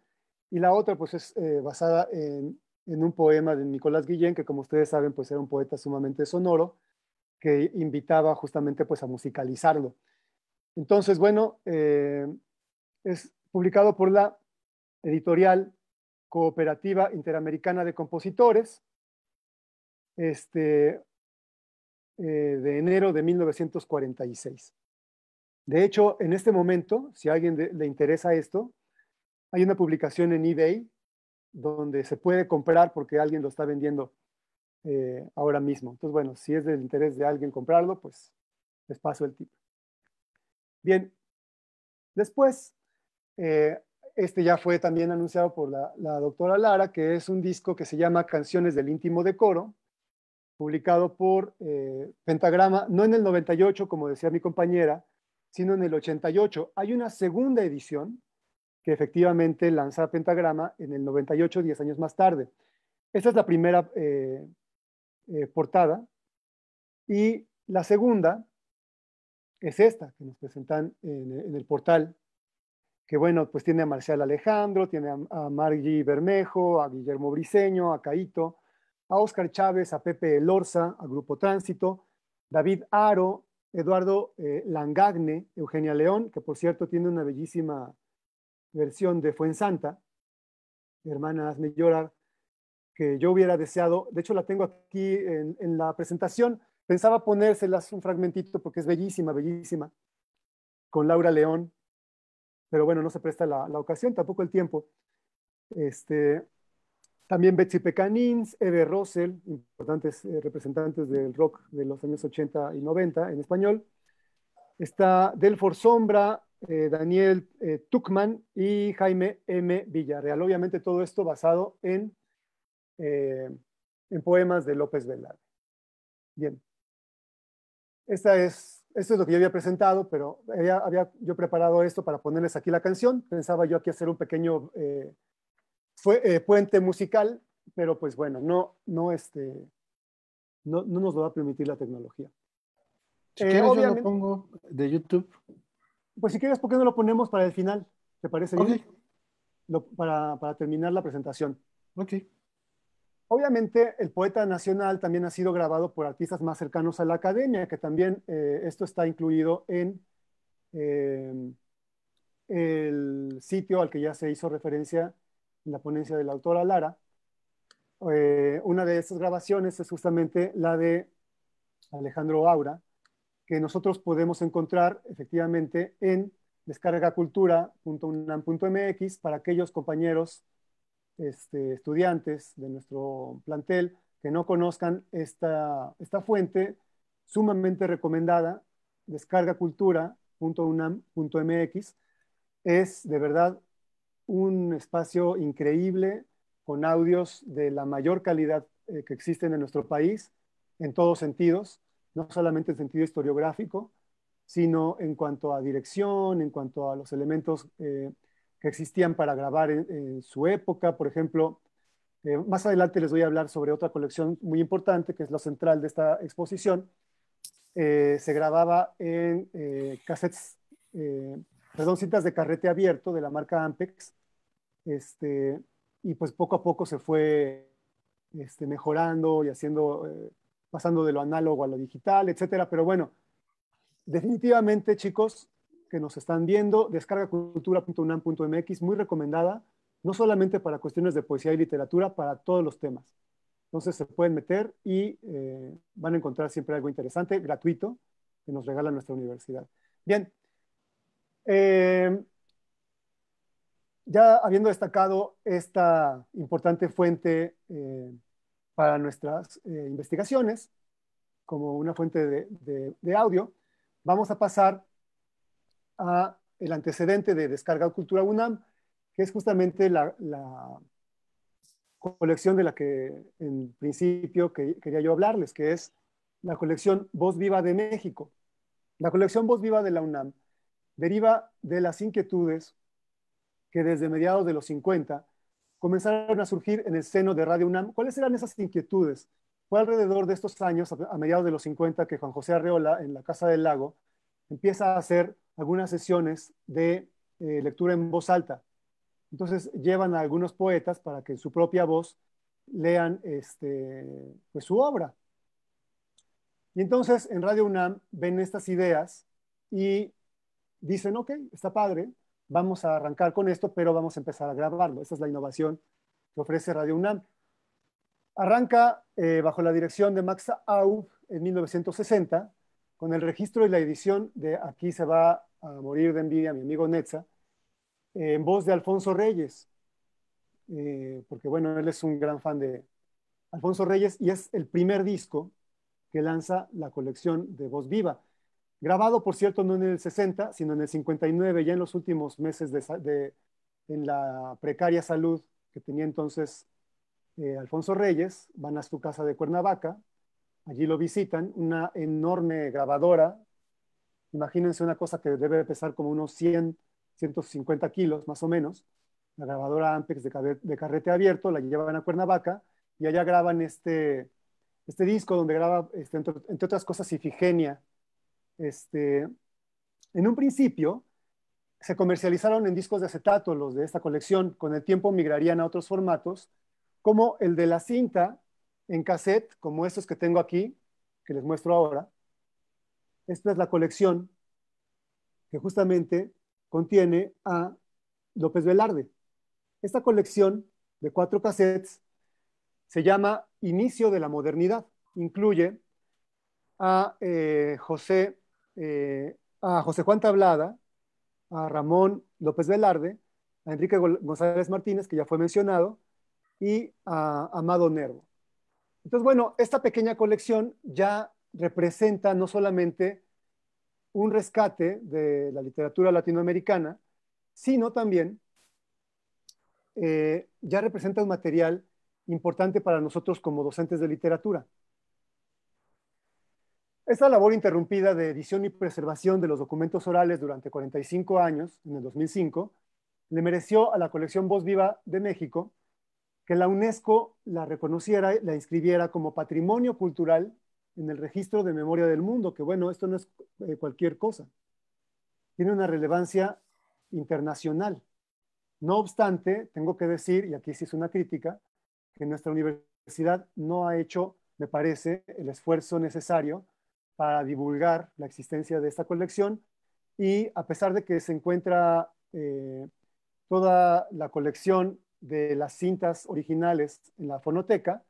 y la otra pues es eh, basada en, en, un poema de Nicolás Guillén, que como ustedes saben pues era un poeta sumamente sonoro, que invitaba justamente pues a musicalizarlo. Entonces, bueno, es publicado por la editorial Cooperativa Interamericana de Compositores, este, eh, de enero de 1946. De hecho, en este momento, si a alguien le interesa esto, hay una publicación en eBay donde se puede comprar porque alguien lo está vendiendo eh, ahora mismo. Entonces, bueno, si es del interés de alguien comprarlo, pues les paso el tip. Bien, después, eh, este ya fue también anunciado por la, la, doctora Lara, que es un disco que se llama Canciones del íntimo decoro, publicado por eh, Pentagrama, no en el 98, como decía mi compañera, sino en el 88. Hay una segunda edición que efectivamente lanza Pentagrama en el 98, 10 años más tarde. Esta es la primera eh, eh, portada. Y la segunda es esta que nos presentan en, el portal, que bueno, pues tiene a Marcial Alejandro, tiene a, Margi Bermejo, a Guillermo Briseño, a Caito, a Óscar Chávez, a Pepe Elorza, a Grupo Tránsito, David Aro, Eduardo eh, Langagne, Eugenia León, que por cierto tiene una bellísima versión de Fuensanta, hermanas, me Llorar, que yo hubiera deseado, de hecho la tengo aquí en, la presentación, pensaba ponérselas un fragmentito porque es bellísima, bellísima, con Laura León, pero bueno, no se presta la ocasión, tampoco el tiempo. Este, también Betsy Pecanins, Eve Russell, importantes eh, representantes del rock de los años 80 y 90 en español. Está Delfor Sombra, eh, Daniel eh, Tuchman y Jaime M. Villarreal. Obviamente todo esto basado en, en poemas de López Velarde. Bien. Esta es, esto es lo que yo había presentado, pero había, había yo preparado esto para ponerles aquí la canción. Pensaba yo aquí hacer un pequeño fue, eh, puente musical, pero pues bueno, no, no, este, no, nos lo va a permitir la tecnología. Si eh, yo lo pongo de YouTube. Pues si quieres, ¿por qué no lo ponemos para el final? ¿Te parece bien? para, terminar la presentación. Ok. Obviamente, el poeta nacional también ha sido grabado por artistas más cercanos a la academia, que también eh, esto está incluido en el sitio al que ya se hizo referencia la ponencia de la autora Lara, eh, una de esas grabaciones es justamente la de Alejandro Aura, que nosotros podemos encontrar efectivamente en descargacultura.unam.mx para aquellos compañeros este, estudiantes de nuestro plantel que no conozcan esta, esta fuente sumamente recomendada, descargacultura.unam.mx. Es de verdad un espacio increíble con audios de la mayor calidad eh, que existen en nuestro país, en todos sentidos, no solamente en sentido historiográfico, sino en cuanto a dirección, en cuanto a los elementos eh, que existían para grabar en, su época. Por ejemplo, eh, más adelante les voy a hablar sobre otra colección muy importante, que es la central de esta exposición. se grababa en cassettes, perdón, cintas de carrete abierto de la marca Ampex, este, y pues poco a poco se fue este, mejorando y haciendo, eh, pasando de lo análogo a lo digital, etcétera. Pero bueno, definitivamente, chicos que nos están viendo, descargacultura.unam.mx, muy recomendada, no solamente para cuestiones de poesía y literatura, para todos los temas. Entonces se pueden meter y eh, van a encontrar siempre algo interesante, gratuito, que nos regala nuestra universidad. Bien. Eh, ya habiendo destacado esta importante fuente eh, para nuestras eh, investigaciones, como una fuente de, audio, vamos a pasar a el antecedente de Descarga Cultura UNAM, que es justamente la, colección de la que en principio quería yo hablarles, que es la colección Voz Viva de México. La colección Voz Viva de la UNAM deriva de las inquietudes que desde mediados de los 50 comenzaron a surgir en el seno de Radio UNAM. ¿Cuáles eran esas inquietudes? Fue alrededor de estos años, a mediados de los 50, que Juan José Arreola, en la Casa del Lago, empieza a hacer algunas sesiones de eh, lectura en voz alta. Entonces llevan a algunos poetas para que en su propia voz lean este, pues, su obra. Y entonces en Radio UNAM ven estas ideas y dicen, ok, está padre, vamos a arrancar con esto, pero vamos a empezar a grabarlo. Esa es la innovación que ofrece Radio UNAM. Arranca eh, bajo la dirección de Max Aub en 1960, con el registro y la edición de Aquí se va a morir de envidia mi amigo Netza, en voz de Alfonso Reyes, eh, porque bueno, él es un gran fan de Alfonso Reyes y es el primer disco que lanza la colección de Voz Viva grabado por cierto no en el 60, sino en el 59, ya en los últimos meses de, en la precaria salud que tenía entonces eh, Alfonso Reyes, van a su casa de Cuernavaca, allí lo visitan, una enorme grabadora, imagínense una cosa que debe pesar como unos 100, 150 kilos más o menos, la grabadora Ampex de, carrete abierto, la llevan a Cuernavaca y allá graban este, este disco donde graba, este, entre, entre otras cosas, Ifigenia, este, en un principio, se comercializaron en discos de acetato los de esta colección, con el tiempo migrarían a otros formatos, como el de la cinta en cassette, como estos que tengo aquí, que les muestro ahora. Esta es la colección que justamente contiene a López Velarde. Esta colección de cuatro cassettes se llama Inicio de la Modernidad. Incluye a eh, José eh, a José Juan Tablada, a Ramón López Velarde, a Enrique González Martínez, que ya fue mencionado, y a Amado Nervo. Entonces, bueno, esta pequeña colección ya representa no solamente un rescate de la literatura latinoamericana, sino también eh, ya representa un material importante para nosotros como docentes de literatura. Esta labor interrumpida de edición y preservación de los documentos orales durante 45 años, en el 2005, le mereció a la colección Voz Viva de México que la UNESCO la reconociera, la inscribiera como patrimonio cultural en el registro de memoria del mundo, que bueno, esto no es eh, cualquier cosa. Tiene una relevancia internacional. No obstante, tengo que decir, y aquí sí es una crítica, que nuestra universidad no ha hecho, me parece, el esfuerzo necesario para divulgar la existencia de esta colección y a pesar de que se encuentra eh, toda la colección de las cintas originales en la fonoteca,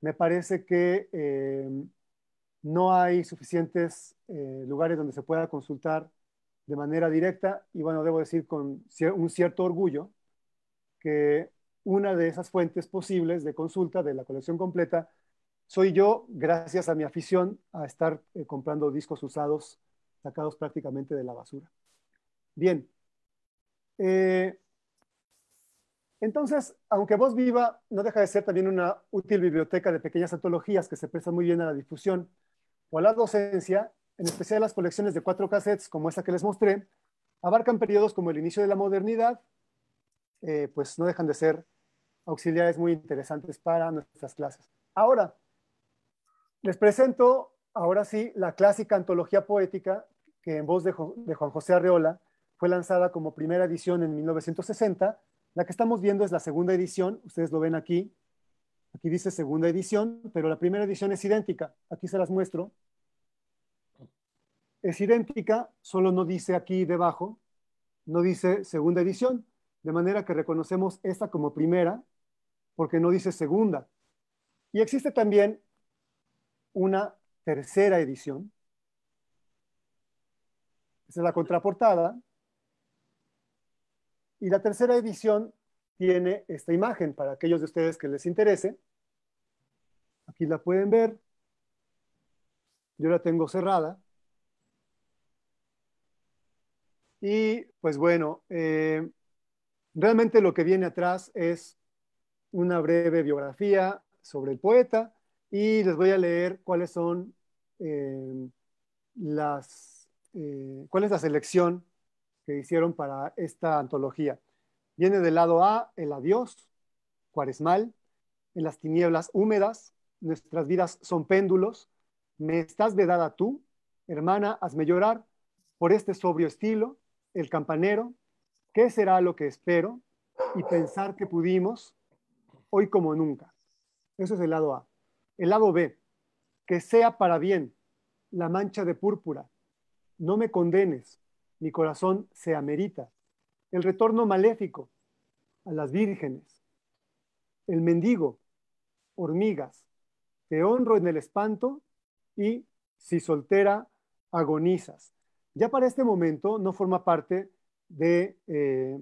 me parece que eh, no hay suficientes eh, lugares donde se pueda consultar de manera directa y bueno, debo decir con un cierto orgullo que una de esas fuentes posibles de consulta de la colección completa soy yo, gracias a mi afición, a estar eh, comprando discos usados, sacados prácticamente de la basura. Bien. Eh, entonces, aunque Voz Viva no deja de ser también una útil biblioteca de pequeñas antologías que se prestan muy bien a la difusión o a la docencia, en especial las colecciones de cuatro cassettes como esta que les mostré, abarcan periodos como el inicio de la modernidad, eh, pues no dejan de ser auxiliares muy interesantes para nuestras clases. Ahora, les presento ahora sí la clásica antología poética que en voz de, Juan José Arreola fue lanzada como primera edición en 1960. La que estamos viendo es la segunda edición, ustedes lo ven aquí. Aquí dice segunda edición, pero la primera edición es idéntica. Aquí se las muestro. Es idéntica, solo no dice aquí debajo, no dice segunda edición, de manera que reconocemos esta como primera, porque no dice segunda. Y existe también una tercera edición. Esa es la contraportada. Y la tercera edición tiene esta imagen para aquellos de ustedes que les interese. Aquí la pueden ver. Yo la tengo cerrada. Y pues bueno, eh, realmente lo que viene atrás es una breve biografía sobre el poeta, y les voy a leer cuáles son eh, las, eh, cuál es la selección que hicieron para esta antología. Viene del lado A, el adiós, cuaresmal, en las tinieblas húmedas, nuestras vidas son péndulos, me estás vedada tú, hermana, hazme llorar, por este sobrio estilo, el campanero, ¿qué será lo que espero? Y pensar que pudimos, hoy como nunca. Eso es el lado A. El lado B, que sea para bien la mancha de púrpura. No me condenes, mi corazón se amerita. El retorno maléfico a las vírgenes. El mendigo, hormigas, te honro en el espanto y si soltera, agonizas. Ya para este momento no forma parte de, eh,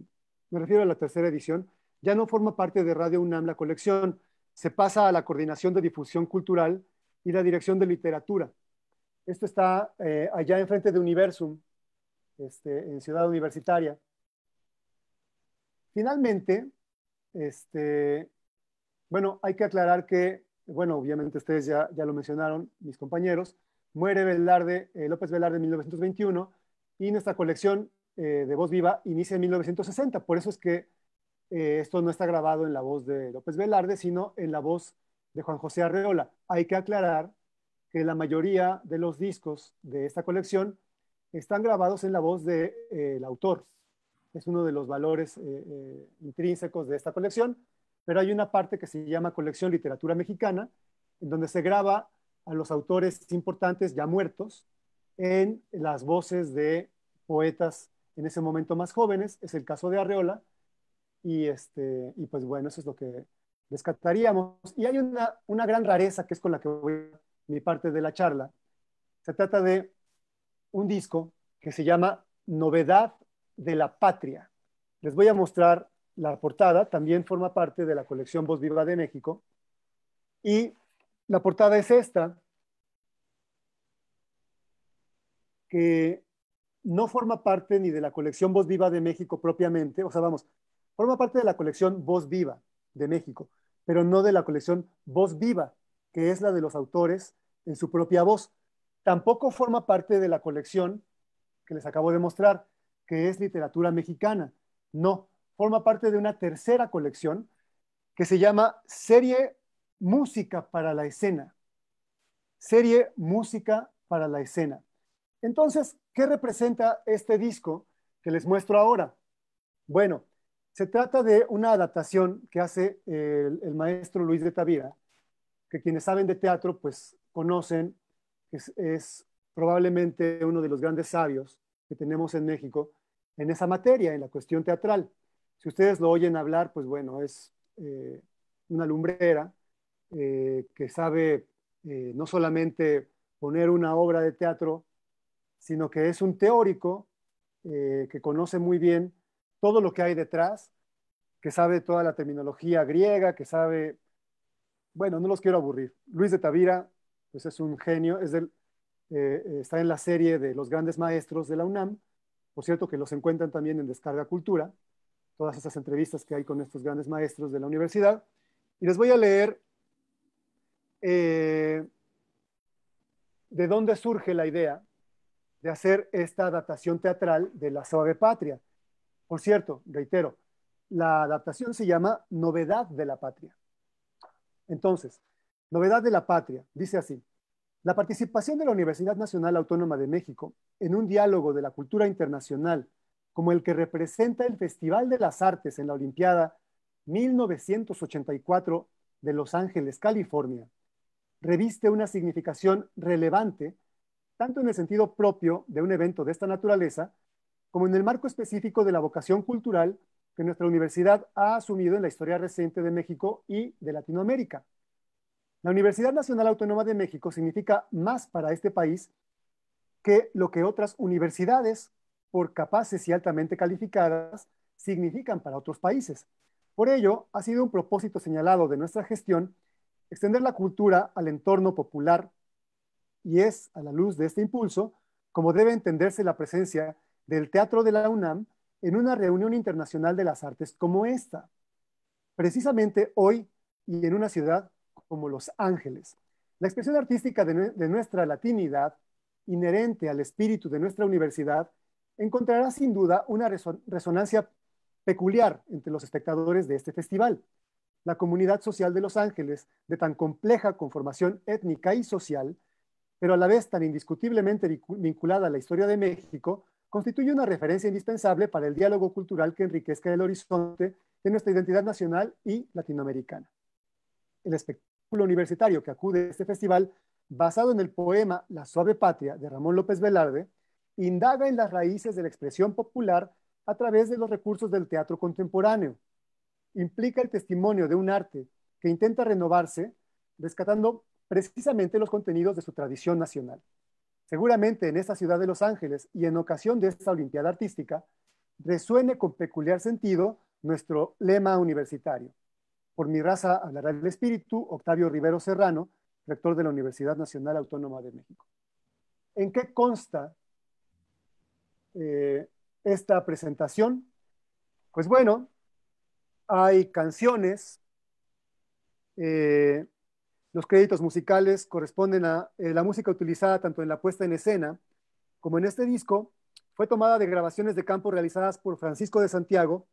me refiero a la tercera edición, ya no forma parte de Radio UNAM la colección se pasa a la Coordinación de Difusión Cultural y la Dirección de Literatura. Esto está eh, allá enfrente de Universum, este, en Ciudad Universitaria. Finalmente, este, bueno, hay que aclarar que, bueno, obviamente ustedes ya, lo mencionaron, mis compañeros, muere Velarde, eh, López Velarde en 1921 y nuestra colección eh, de Voz Viva inicia en 1960. Por eso es que eh, esto no está grabado en la voz de López Velarde, sino en la voz de Juan José Arreola. Hay que aclarar que la mayoría de los discos de esta colección están grabados en la voz del de, eh, autor. Es uno de los valores eh, intrínsecos de esta colección, pero hay una parte que se llama colección literatura mexicana, en donde se graba a los autores importantes ya muertos en las voces de poetas en ese momento más jóvenes. Es el caso de Arreola, y, este, y pues bueno, eso es lo que descartaríamos. Y hay una, una gran rareza que es con la que voy a mi parte de la charla. Se trata de un disco que se llama Novedad de la Patria. Les voy a mostrar la portada, también forma parte de la colección Voz Viva de México. Y la portada es esta, que no forma parte ni de la colección Voz Viva de México propiamente, o sea, vamos, Forma parte de la colección Voz Viva de México, pero no de la colección Voz Viva, que es la de los autores en su propia voz. Tampoco forma parte de la colección que les acabo de mostrar, que es literatura mexicana. No, forma parte de una tercera colección que se llama Serie Música para la Escena. Serie Música para la Escena. Entonces, ¿qué representa este disco que les muestro ahora? Bueno, se trata de una adaptación que hace el, maestro Luis de Tavira, que quienes saben de teatro, pues conocen, es, es probablemente uno de los grandes sabios que tenemos en México en esa materia, en la cuestión teatral. Si ustedes lo oyen hablar, pues bueno, es eh, una lumbrera eh, que sabe eh, no solamente poner una obra de teatro, sino que es un teórico que conoce muy bien todo lo que hay detrás, que sabe toda la terminología griega, que sabe, bueno, no los quiero aburrir. Luis de Tavira, pues es un genio, es eh, eh, está en la serie de los grandes maestros de la UNAM, por cierto que los encuentran también en Descarga Cultura, todas esas entrevistas que hay con estos grandes maestros de la universidad. Y les voy a leer eh, de dónde surge la idea de hacer esta adaptación teatral de La Suave Patria. Por cierto, reitero, la adaptación se llama Novedad de la Patria. Entonces, Novedad de la Patria dice así. La participación de la Universidad Nacional Autónoma de México en un diálogo de la cultura internacional como el que representa el Festival de las Artes en la Olimpiada 1984 de Los Ángeles, California, reviste una significación relevante tanto en el sentido propio de un evento de esta naturaleza como en el marco específico de la vocación cultural que nuestra universidad ha asumido en la historia reciente de México y de Latinoamérica. La Universidad Nacional Autónoma de México significa más para este país que lo que otras universidades, por capaces y altamente calificadas, significan para otros países. Por ello, ha sido un propósito señalado de nuestra gestión extender la cultura al entorno popular y es, a la luz de este impulso, como debe entenderse la presencia del Teatro de la UNAM en una reunión internacional de las artes como esta, precisamente hoy y en una ciudad como Los Ángeles. La expresión artística de, nuestra latinidad, inherente al espíritu de nuestra universidad, encontrará sin duda una resonancia peculiar entre los espectadores de este festival. La comunidad social de Los Ángeles, de tan compleja conformación étnica y social, pero a la vez tan indiscutiblemente vinculada a la historia de México, constituye una referencia indispensable para el diálogo cultural que enriquezca el horizonte de nuestra identidad nacional y latinoamericana. El espectáculo universitario que acude a este festival, basado en el poema La suave patria de Ramón López Velarde, indaga en las raíces de la expresión popular a través de los recursos del teatro contemporáneo. Implica el testimonio de un arte que intenta renovarse, rescatando precisamente los contenidos de su tradición nacional. Seguramente en esta ciudad de Los Ángeles y en ocasión de esta Olimpiada Artística, resuene con peculiar sentido nuestro lema universitario. Por mi raza hablará el espíritu, Octavio Rivero Serrano, rector de la Universidad Nacional Autónoma de México. ¿En qué consta eh, esta presentación? Pues bueno, hay canciones, eh, los créditos musicales corresponden a eh, la música utilizada tanto en la puesta en escena como en este disco. Fue tomada de grabaciones de campo realizadas por Francisco de Santiago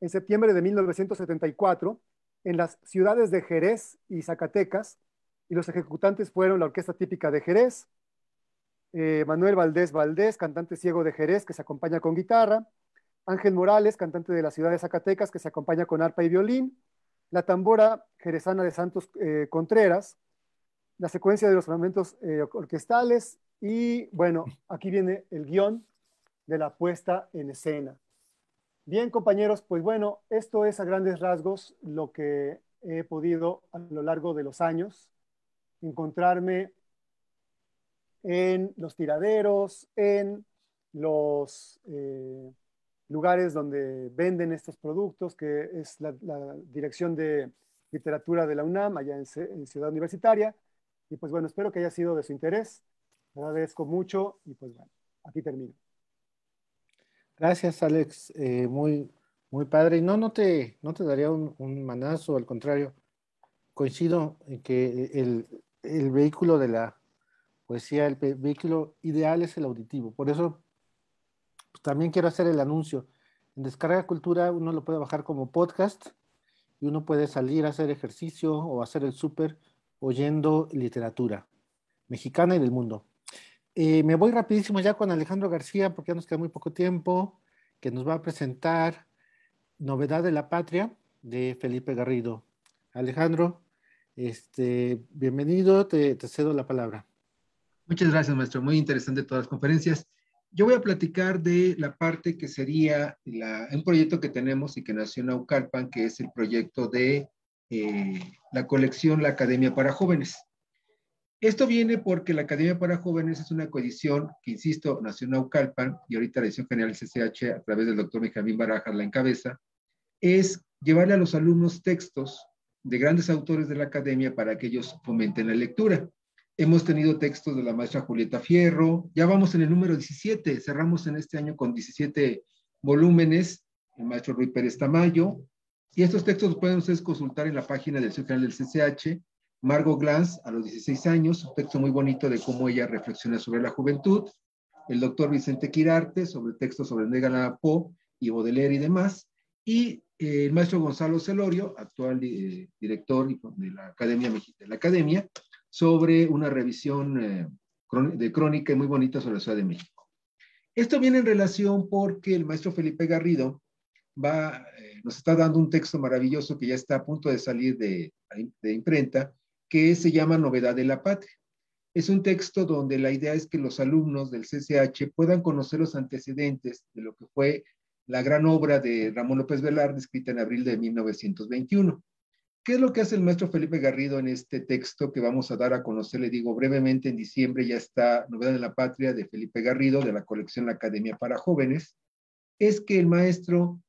en septiembre de 1974 en las ciudades de Jerez y Zacatecas, y los ejecutantes fueron la Orquesta Típica de Jerez, eh, Manuel Valdés Valdés, cantante ciego de Jerez, que se acompaña con guitarra, Ángel Morales, cantante de la ciudad de Zacatecas, que se acompaña con arpa y violín, la tambora jerezana de Santos eh, Contreras, la secuencia de los fragmentos eh, orquestales y, bueno, aquí viene el guión de la puesta en escena. Bien, compañeros, pues bueno, esto es a grandes rasgos lo que he podido a lo largo de los años encontrarme en los tiraderos, en los... Eh, lugares donde venden estos productos, que es la, Dirección de Literatura de la UNAM, allá en, Ciudad Universitaria. Y pues bueno, espero que haya sido de su interés. agradezco mucho y pues bueno, aquí termino. Gracias, Alex. Eh, muy, muy padre. No, no te, no te daría un, manazo, al contrario. Coincido en que el, el vehículo de la poesía, el vehículo ideal es el auditivo. Por eso pues, también quiero hacer el anuncio. En Descarga Cultura uno lo puede bajar como podcast y uno puede salir a hacer ejercicio o hacer el súper oyendo literatura mexicana y del mundo. Eh, me voy rapidísimo ya con Alejandro García porque ya nos queda muy poco tiempo, que nos va a presentar Novedad de la Patria de Felipe Garrido. Alejandro, este, bienvenido, te cedo la palabra. Muchas gracias, maestro. Muy interesante todas las conferencias. Yo voy a platicar de la parte que sería un proyecto que tenemos y que nació en Aucalpan, que es el proyecto de eh, la colección La Academia para Jóvenes. Esto viene porque la Academia para Jóvenes es una coedición que, insisto, nació en Aucalpan y ahorita la edición general CCH a través del doctor Mijamín Barajas la encabeza, es llevarle a los alumnos textos de grandes autores de la academia para que ellos fomenten la lectura. Hemos tenido textos de la maestra Julieta Fierro. Ya vamos en el número 17. Cerramos en este año con 17 volúmenes. El maestro Ruiz Pérez Tamayo. Y estos textos pueden ustedes consultar en la página del del CCH. Margo Glanz, a los 16 años, un texto muy bonito de cómo ella reflexiona sobre la juventud. El doctor Vicente Quirarte, sobre textos sobre Negan y Baudelaire y demás. Y eh, el maestro Gonzalo Celorio, actual eh, director de la Academia Mexicana, sobre una revisión eh, de crónica muy bonita sobre la Ciudad de México. Esto viene en relación porque el maestro Felipe Garrido va, eh, nos está dando un texto maravilloso que ya está a punto de salir de, de imprenta, que se llama Novedad de la Patria. Es un texto donde la idea es que los alumnos del CCH puedan conocer los antecedentes de lo que fue la gran obra de Ramón López Velarde, escrita en abril de 1921. ¿Qué es lo que hace el maestro Felipe Garrido en este texto que vamos a dar a conocer? Le digo brevemente, en diciembre ya está Novedad de la Patria de Felipe Garrido, de la colección La Academia para Jóvenes. Es que el maestro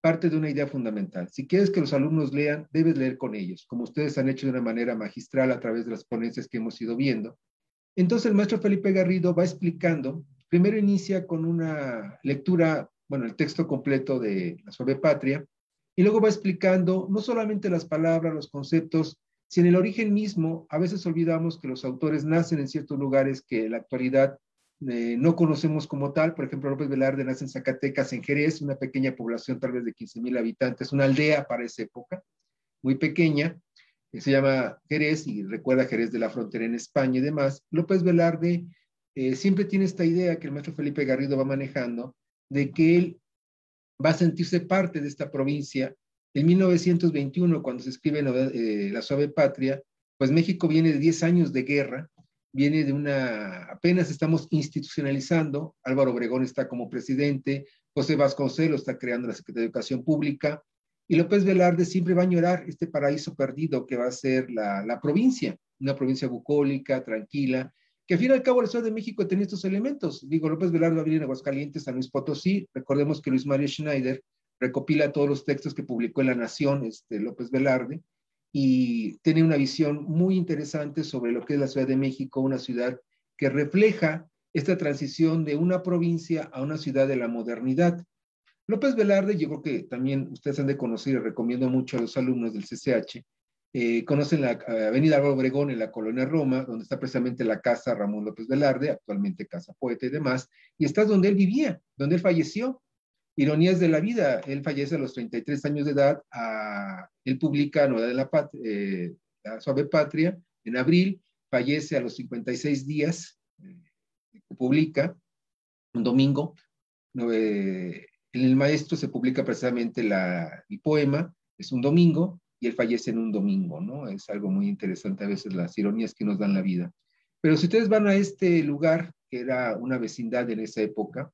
parte de una idea fundamental. Si quieres que los alumnos lean, debes leer con ellos, como ustedes han hecho de una manera magistral a través de las ponencias que hemos ido viendo. Entonces el maestro Felipe Garrido va explicando, primero inicia con una lectura, bueno, el texto completo de La Suave Patria, y luego va explicando no solamente las palabras, los conceptos, sino el origen mismo a veces olvidamos que los autores nacen en ciertos lugares que en la actualidad eh, no conocemos como tal. Por ejemplo, López Velarde nace en Zacatecas, en Jerez, una pequeña población tal vez de 15 mil habitantes, una aldea para esa época, muy pequeña, que se llama Jerez y recuerda Jerez de la frontera en España y demás. López Velarde eh, siempre tiene esta idea que el maestro Felipe Garrido va manejando de que él va a sentirse parte de esta provincia. En 1921, cuando se escribe eh, la, suave patria, pues México viene de 10 años de guerra, viene de una, apenas estamos institucionalizando, Álvaro Obregón está como presidente, José Vasconcelos está creando la Secretaría de Educación Pública, y López Velarde siempre va a añorar este paraíso perdido que va a ser la, la provincia, una provincia bucólica, tranquila, que al fin y al cabo la Ciudad de México tenía estos elementos. Digo, López Velarde va a a Aguascalientes, San Luis Potosí. Recordemos que Luis Mario Schneider recopila todos los textos que publicó en La Nación este, López Velarde y tiene una visión muy interesante sobre lo que es la Ciudad de México, una ciudad que refleja esta transición de una provincia a una ciudad de la modernidad. López Velarde, yo creo que también ustedes han de conocer y recomiendo mucho a los alumnos del CCH, eh, conocen la eh, Avenida Álvaro Obregón en la colonia Roma, donde está precisamente la casa Ramón López Velarde, actualmente casa poeta y demás, y está donde él vivía, donde él falleció. Ironías de la vida, él fallece a los 33 años de edad, a, él publica de la, Pat, eh, la Suave Patria en abril, fallece a los 56 días, publica un domingo, en el maestro se publica precisamente la, el poema, es un domingo, y él fallece en un domingo, ¿no? Es algo muy interesante a veces las ironías que nos dan la vida. Pero si ustedes van a este lugar, que era una vecindad en esa época,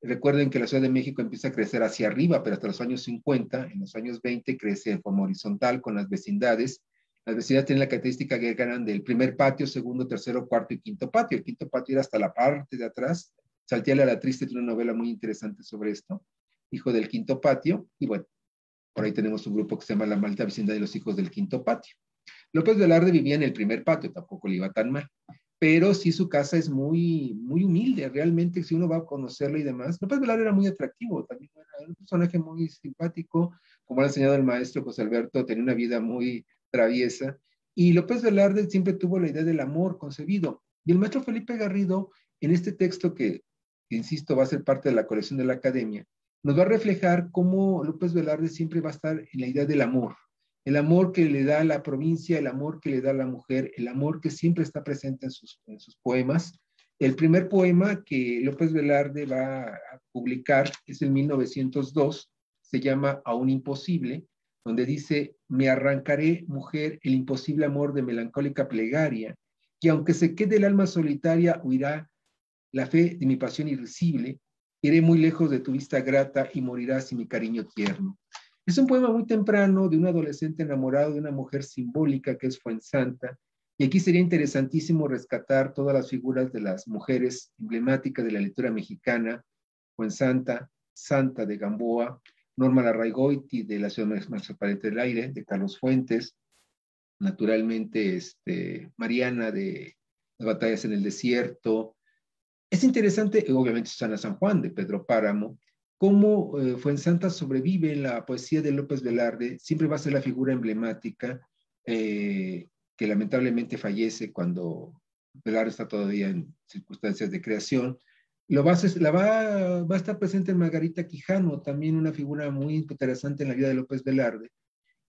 recuerden que la Ciudad de México empieza a crecer hacia arriba, pero hasta los años 50, en los años 20 crece de forma horizontal con las vecindades. Las vecindades tienen la característica que ganan del primer patio, segundo, tercero, cuarto y quinto patio. El quinto patio era hasta la parte de atrás. Saltiel a la Triste tiene una novela muy interesante sobre esto, hijo del quinto patio. Y bueno, por ahí tenemos un grupo que se llama La Malta, Vecindad de los Hijos del Quinto Patio. López Velarde vivía en el primer patio, tampoco le iba tan mal, pero sí su casa es muy, muy humilde, realmente, si uno va a conocerlo y demás. López Velarde era muy atractivo, también era un personaje muy simpático, como ha enseñado el maestro José Alberto, tenía una vida muy traviesa, y López Velarde siempre tuvo la idea del amor concebido. Y el maestro Felipe Garrido, en este texto que, insisto, va a ser parte de la colección de la academia, nos va a reflejar cómo López Velarde siempre va a estar en la idea del amor, el amor que le da la provincia, el amor que le da la mujer, el amor que siempre está presente en sus, poemas. El primer poema que López Velarde va a publicar es el 1902, se llama un Imposible, donde dice, me arrancaré, mujer, el imposible amor de melancólica plegaria, y aunque se quede el alma solitaria, huirá la fe de mi pasión irrisible, Iré muy lejos de tu vista grata y morirás sin mi cariño tierno. Es un poema muy temprano de un adolescente enamorado de una mujer simbólica que es Fuensanta, y aquí sería interesantísimo rescatar todas las figuras de las mujeres emblemáticas de la lectura mexicana, Fuensanta, Santa de Gamboa, Norma Larraigoiti de la Ciudad del Aire, de Carlos Fuentes, naturalmente este, Mariana de las batallas en el desierto, es interesante, obviamente, Susana San Juan de Pedro Páramo, cómo eh, en Santa sobrevive en la poesía de López Velarde, siempre va a ser la figura emblemática eh, que lamentablemente fallece cuando Velarde está todavía en circunstancias de creación. Lo va a, la va, a estar presente en Margarita Quijano, también una figura muy interesante en la vida de López Velarde.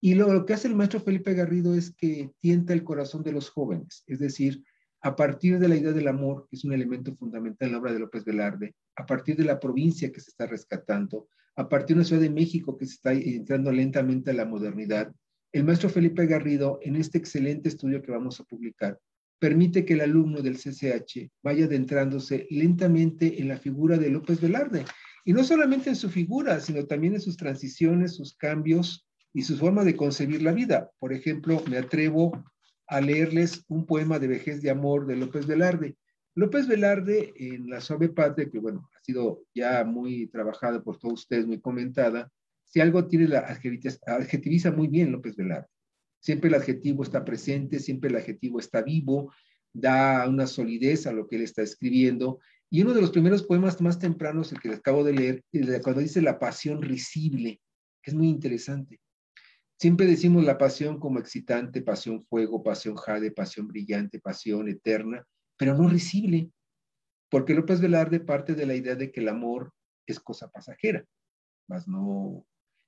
Y lo, lo que hace el maestro Felipe Garrido es que tienta el corazón de los jóvenes, es decir, a partir de la idea del amor, que es un elemento fundamental en la obra de López Velarde, a partir de la provincia que se está rescatando, a partir de una Ciudad de México que se está entrando lentamente a la modernidad, el maestro Felipe Garrido, en este excelente estudio que vamos a publicar, permite que el alumno del CCH vaya adentrándose lentamente en la figura de López Velarde, y no solamente en su figura, sino también en sus transiciones, sus cambios y su forma de concebir la vida. Por ejemplo, me atrevo a leerles un poema de vejez de amor de López Velarde. López Velarde, en La suave patria, que bueno, ha sido ya muy trabajada por todos ustedes, muy comentada, si algo tiene la adjetiviza muy bien López Velarde. Siempre el adjetivo está presente, siempre el adjetivo está vivo, da una solidez a lo que él está escribiendo. Y uno de los primeros poemas más tempranos, el que les acabo de leer, cuando dice la pasión risible, que es muy interesante. Siempre decimos la pasión como excitante, pasión fuego, pasión jade, pasión brillante, pasión eterna, pero no risible, porque velar de parte de la idea de que el amor es cosa pasajera, más no.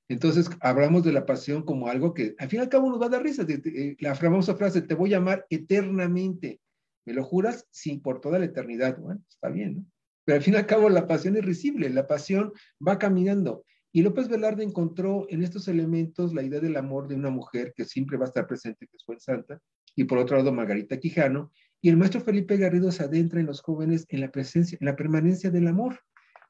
Entonces hablamos de la pasión como algo que al fin y al cabo nos va a dar risa. Eh, la famosa frase, te voy a amar eternamente. ¿Me lo juras? Sí, por toda la eternidad. Bueno, está bien, ¿no? Pero al fin y al cabo la pasión es risible, la pasión va caminando. Y López Velarde encontró en estos elementos la idea del amor de una mujer que siempre va a estar presente, que es Juan Santa, y por otro lado Margarita Quijano, y el maestro Felipe Garrido se adentra en los jóvenes en la presencia, en la permanencia del amor.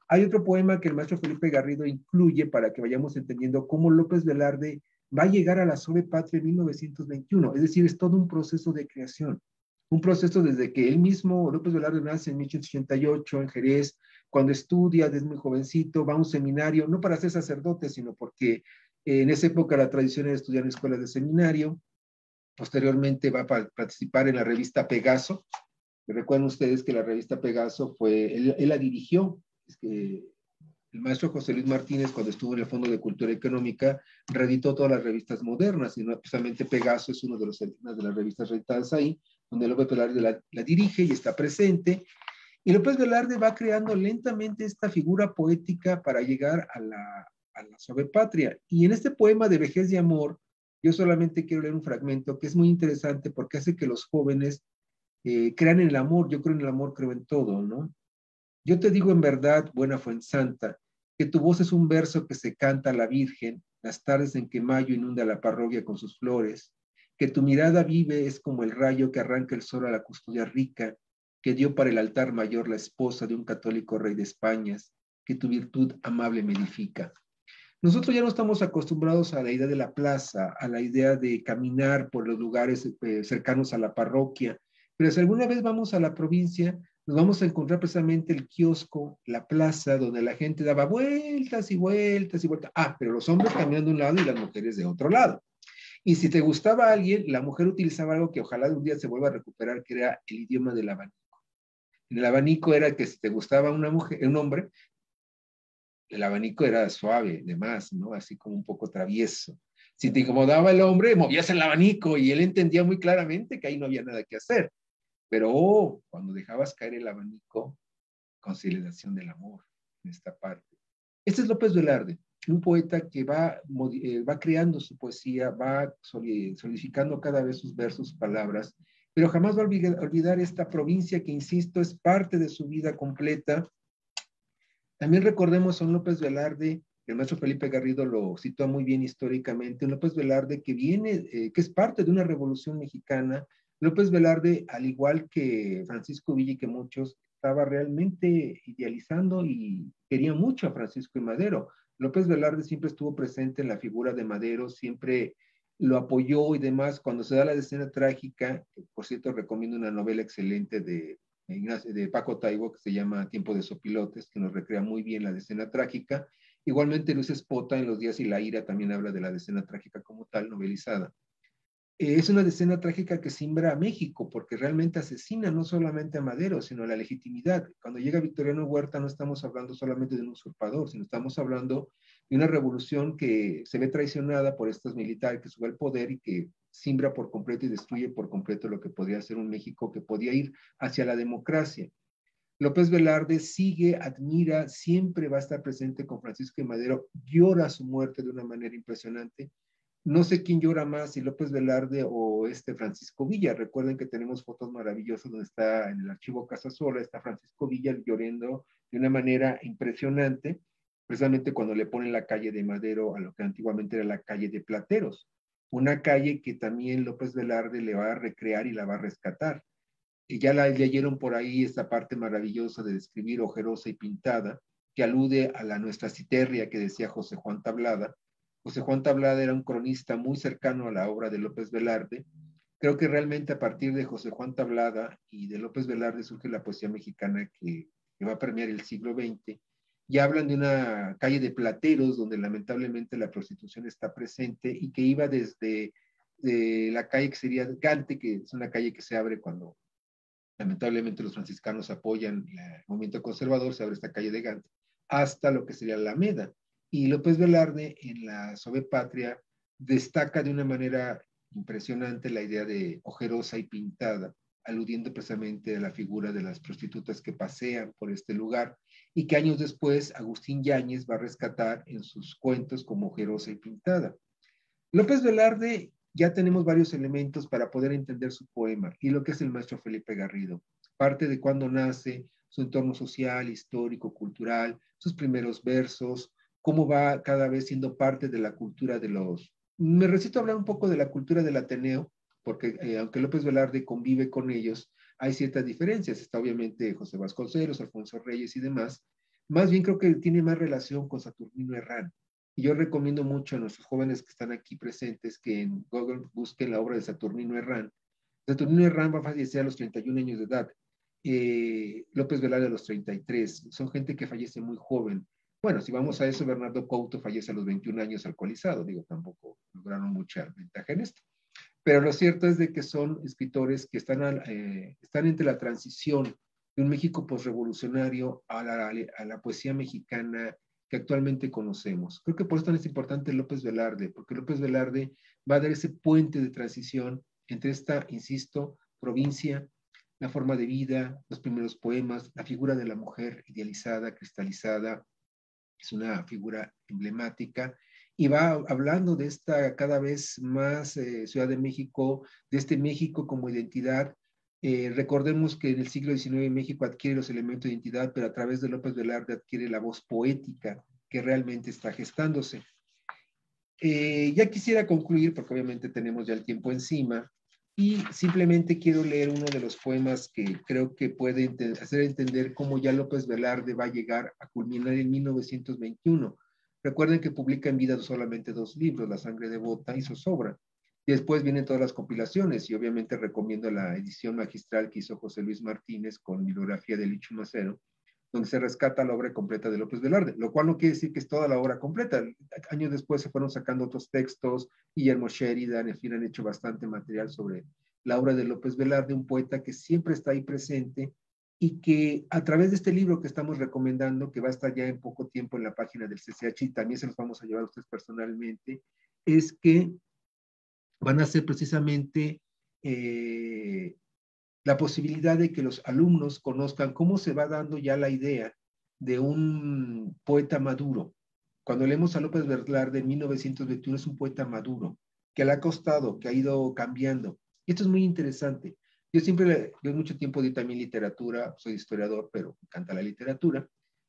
Hay otro poema que el maestro Felipe Garrido incluye para que vayamos entendiendo cómo López Velarde va a llegar a la sobrepatria Patria en 1921, es decir, es todo un proceso de creación, un proceso desde que él mismo, López Velarde, nace en 1888 en Jerez, cuando estudia desde muy jovencito, va a un seminario, no para ser sacerdote, sino porque eh, en esa época la tradición era estudiar en escuelas de seminario. Posteriormente va a participar en la revista Pegaso. Recuerden ustedes que la revista Pegaso fue, él, la dirigió. que el maestro José Luis Martínez, cuando estuvo en el Fondo de Cultura Económica, reeditó todas las revistas modernas, y precisamente Pegaso es uno de los, una de las revistas reeditadas ahí, donde López Pelares la, la dirige y está presente. Y López Velarde va creando lentamente esta figura poética para llegar a la, suave patria. Y en este poema de vejez y amor, yo solamente quiero leer un fragmento que es muy interesante porque hace que los jóvenes eh, crean en el amor. Yo creo en el amor, creo en todo, ¿no? Yo te digo en verdad, buena Fuensanta, que tu voz es un verso que se canta a la Virgen las tardes en que mayo inunda la parroquia con sus flores, que tu mirada vive es como el rayo que arranca el sol a la custodia rica, que dio para el altar mayor la esposa de un católico rey de España, que tu virtud amable me edifica. Nosotros ya no estamos acostumbrados a la idea de la plaza, a la idea de caminar por los lugares eh, cercanos a la parroquia, pero si alguna vez vamos a la provincia, nos vamos a encontrar precisamente el kiosco, la plaza, donde la gente daba vueltas y vueltas y vueltas. Ah, pero los hombres caminando de un lado y las mujeres de otro lado. Y si te gustaba alguien, la mujer utilizaba algo que ojalá de un día se vuelva a recuperar, que era el idioma de la habanero el abanico era que si te gustaba una mujer, un hombre, el abanico era suave, de más, ¿no? Así como un poco travieso. Si te incomodaba el hombre, movías el abanico y él entendía muy claramente que ahí no había nada que hacer. Pero oh, cuando dejabas caer el abanico, consideración del amor en esta parte. Este es López Velarde, un poeta que va, eh, va creando su poesía, va solidificando cada vez sus versos, palabras, pero jamás va a olvidar esta provincia que, insisto, es parte de su vida completa. También recordemos a un López Velarde, el maestro Felipe Garrido lo sitúa muy bien históricamente, López Velarde que viene, eh, que es parte de una revolución mexicana. López Velarde, al igual que Francisco Villa y que muchos, estaba realmente idealizando y quería mucho a Francisco y Madero. López Velarde siempre estuvo presente en la figura de Madero, siempre lo apoyó y demás. Cuando se da la escena trágica, por cierto, recomiendo una novela excelente de, de Paco Taibo que se llama Tiempo de Sopilotes, que nos recrea muy bien la escena trágica. Igualmente, Luis Espota en Los Días y la Ira también habla de la escena trágica como tal, novelizada. Eh, es una escena trágica que simbra a México, porque realmente asesina no solamente a Madero, sino a la legitimidad. Cuando llega Victoriano Huerta, no estamos hablando solamente de un usurpador, sino estamos hablando y una revolución que se ve traicionada por estas militares que sube al poder y que simbra por completo y destruye por completo lo que podría ser un México que podía ir hacia la democracia. López Velarde sigue, admira, siempre va a estar presente con Francisco y Madero, llora su muerte de una manera impresionante. No sé quién llora más, si López Velarde o este Francisco Villa. Recuerden que tenemos fotos maravillosas donde está en el archivo Casasola, está Francisco Villa llorando de una manera impresionante precisamente cuando le ponen la calle de Madero a lo que antiguamente era la calle de Plateros, una calle que también López Velarde le va a recrear y la va a rescatar. Y ya la leyeron por ahí esta parte maravillosa de describir ojerosa y pintada, que alude a la nuestra citerria que decía José Juan Tablada. José Juan Tablada era un cronista muy cercano a la obra de López Velarde. Creo que realmente a partir de José Juan Tablada y de López Velarde surge la poesía mexicana que, va a premiar el siglo XX y hablan de una calle de plateros donde lamentablemente la prostitución está presente y que iba desde eh, la calle que sería Gante, que es una calle que se abre cuando lamentablemente los franciscanos apoyan el movimiento conservador, se abre esta calle de Gante, hasta lo que sería la Meda. Y López Velarde en la Patria destaca de una manera impresionante la idea de ojerosa y pintada, aludiendo precisamente a la figura de las prostitutas que pasean por este lugar y que años después Agustín Yáñez va a rescatar en sus cuentos como Ojerosa y Pintada. López Velarde ya tenemos varios elementos para poder entender su poema y lo que es el maestro Felipe Garrido. Parte de cuándo nace, su entorno social, histórico, cultural, sus primeros versos, cómo va cada vez siendo parte de la cultura de los... Me recito hablar un poco de la cultura del Ateneo, porque eh, aunque López Velarde convive con ellos, hay ciertas diferencias. Está obviamente José Vasconcelos, Alfonso Reyes y demás. Más bien creo que tiene más relación con Saturnino Herrán. Y yo recomiendo mucho a nuestros jóvenes que están aquí presentes que en Google busquen la obra de Saturnino Herrán. Saturnino Herrán va a fallecer a los 31 años de edad. Eh, López Velarde a los 33. Son gente que fallece muy joven. Bueno, si vamos a eso, Bernardo Couto fallece a los 21 años alcoholizado. Digo, tampoco lograron mucha ventaja en esto. Pero lo cierto es de que son escritores que están, eh, entre la transición de un México posrevolucionario a la, a la poesía mexicana que actualmente conocemos. Creo que por eso es tan importante López Velarde, porque López Velarde va a dar ese puente de transición entre esta, insisto, provincia, la forma de vida, los primeros poemas, la figura de la mujer idealizada, cristalizada, es una figura emblemática, y va hablando de esta cada vez más eh, Ciudad de México, de este México como identidad. Eh, recordemos que en el siglo XIX México adquiere los elementos de identidad, pero a través de López Velarde adquiere la voz poética que realmente está gestándose. Eh, ya quisiera concluir, porque obviamente tenemos ya el tiempo encima, y simplemente quiero leer uno de los poemas que creo que puede hacer entender cómo ya López Velarde va a llegar a culminar en 1921 Recuerden que publica en vida solamente dos libros, La sangre devota y Zozobra. Después vienen todas las compilaciones y obviamente recomiendo la edición magistral que hizo José Luis Martínez con bibliografía de Licho Macero, donde se rescata la obra completa de López Velarde, lo cual no quiere decir que es toda la obra completa. Años después se fueron sacando otros textos, Guillermo Sheridan, en fin, han hecho bastante material sobre la obra de López Velarde, un poeta que siempre está ahí presente y que a través de este libro que estamos recomendando, que va a estar ya en poco tiempo en la página del CCH y también se los vamos a llevar a ustedes personalmente, es que van a ser precisamente eh, la posibilidad de que los alumnos conozcan cómo se va dando ya la idea de un poeta maduro. Cuando leemos a López berlar de 1921 es un poeta maduro, que le ha costado, que ha ido cambiando. Y esto es muy interesante, yo siempre, yo mucho tiempo di también literatura, soy historiador, pero me encanta la literatura.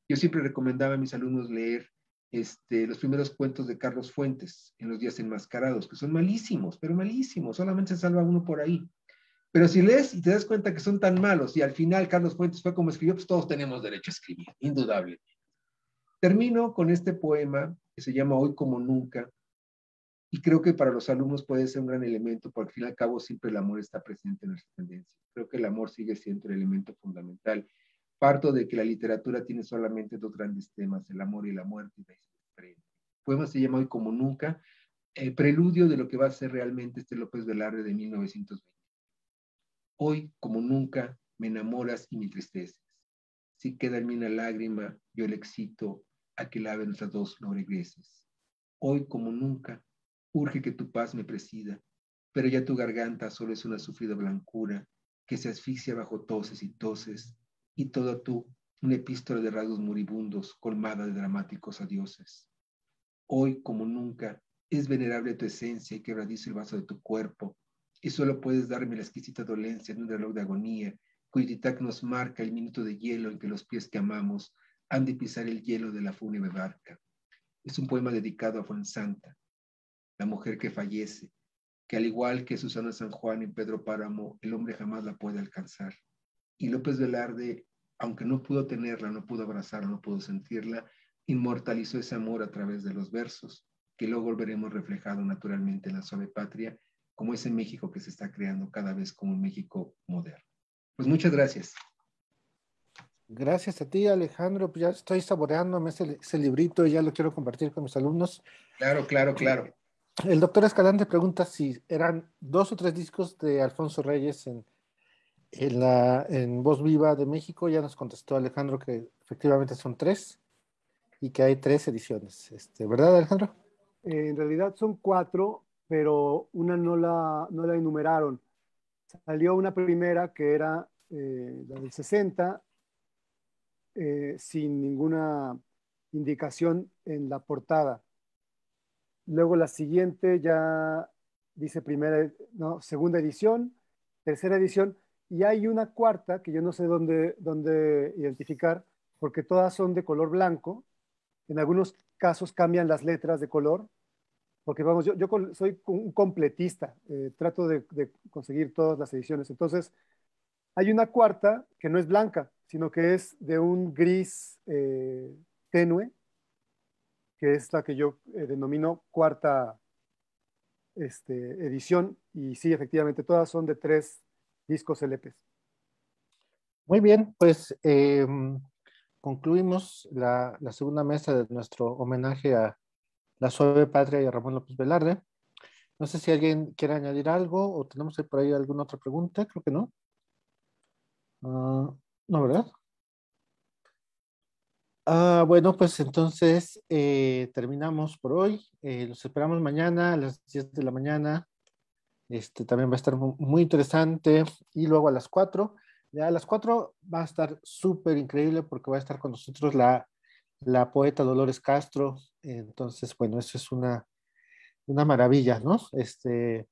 Yo siempre recomendaba a mis alumnos leer este, los primeros cuentos de Carlos Fuentes en los días enmascarados, que son malísimos, pero malísimos, solamente se salva uno por ahí. Pero si lees y te das cuenta que son tan malos y al final Carlos Fuentes fue como escribió, pues todos tenemos derecho a escribir, indudable. Termino con este poema que se llama Hoy como nunca, y creo que para los alumnos puede ser un gran elemento, porque al fin y al cabo siempre el amor está presente en nuestra tendencia. Creo que el amor sigue siendo el elemento fundamental. Parto de que la literatura tiene solamente dos grandes temas, el amor y la muerte, y El poema se llama Hoy como nunca, el eh, preludio de lo que va a ser realmente este López Velarde de 1920. Hoy como nunca me enamoras y me tristeces. Si queda en mí una lágrima, yo le excito a que lave nuestras dos no regreses. Hoy como nunca Urge que tu paz me presida, pero ya tu garganta solo es una sufrida blancura que se asfixia bajo toses y toses, y toda tú una epístola de rasgos moribundos colmada de dramáticos adioses. Hoy, como nunca, es venerable tu esencia y quebradizo el vaso de tu cuerpo, y solo puedes darme la exquisita dolencia en un reloj de agonía, cuyo titac nos marca el minuto de hielo en que los pies que amamos han de pisar el hielo de la fúnebre barca. Es un poema dedicado a Juan Santa, la mujer que fallece, que al igual que Susana San Juan y Pedro Páramo, el hombre jamás la puede alcanzar. Y López Velarde, aunque no pudo tenerla, no pudo abrazarla, no pudo sentirla, inmortalizó ese amor a través de los versos, que luego veremos reflejado naturalmente en la suave patria, como ese México que se está creando cada vez como un México moderno. Pues muchas gracias. Gracias a ti, Alejandro. Pues ya estoy saboreándome ese, ese librito y ya lo quiero compartir con mis alumnos. Claro, claro, eh, claro. El doctor Escalante pregunta si eran dos o tres discos de Alfonso Reyes en, Voz Viva de México. Ya nos contestó Alejandro que efectivamente son tres y que hay tres ediciones. Este, ¿Verdad, Alejandro? Eh, en realidad son cuatro, pero una no la, no la enumeraron. Salió una primera que era eh, la del 60, eh, sin ninguna indicación en la portada. Luego la siguiente ya dice primera, segunda edición, tercera edición, y hay una cuarta que yo no sé dónde, dónde identificar, porque todas son de color blanco. En algunos casos cambian las letras de color, porque vamos, yo, soy un completista, eh, trato de, conseguir todas las ediciones. Entonces, hay una cuarta que no es blanca, sino que es de un gris eh, tenue, que es la que yo eh, denomino cuarta este, edición. Y sí, efectivamente, todas son de tres discos LPs. Muy bien, pues em, concluimos la, segunda mesa de nuestro homenaje a la suave patria y a Ramón López Velarde. No sé si alguien quiere añadir algo o tenemos por ahí alguna otra pregunta, creo que no. Ah, no, ¿verdad? Ah, bueno, pues entonces eh, terminamos por hoy. Nos eh, esperamos mañana a las 10 de la mañana. Este también va a estar muy interesante. Y luego a las 4. Ya a las 4 va a estar súper increíble porque va a estar con nosotros la, la poeta Dolores Castro. Entonces, bueno, eso es una, una maravilla, ¿no? Este,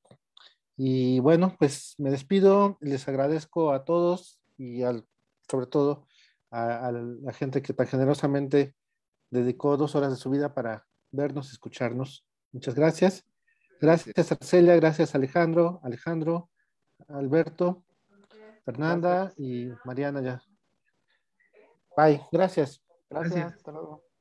y bueno, pues me despido. Les agradezco a todos y al, sobre todo a, la gente que tan generosamente dedicó dos horas de su vida para vernos, y escucharnos. Muchas gracias. Gracias, Arcelia, gracias, Alejandro, Alejandro, Alberto, Fernanda y Mariana ya. Bye, Gracias, gracias. hasta luego.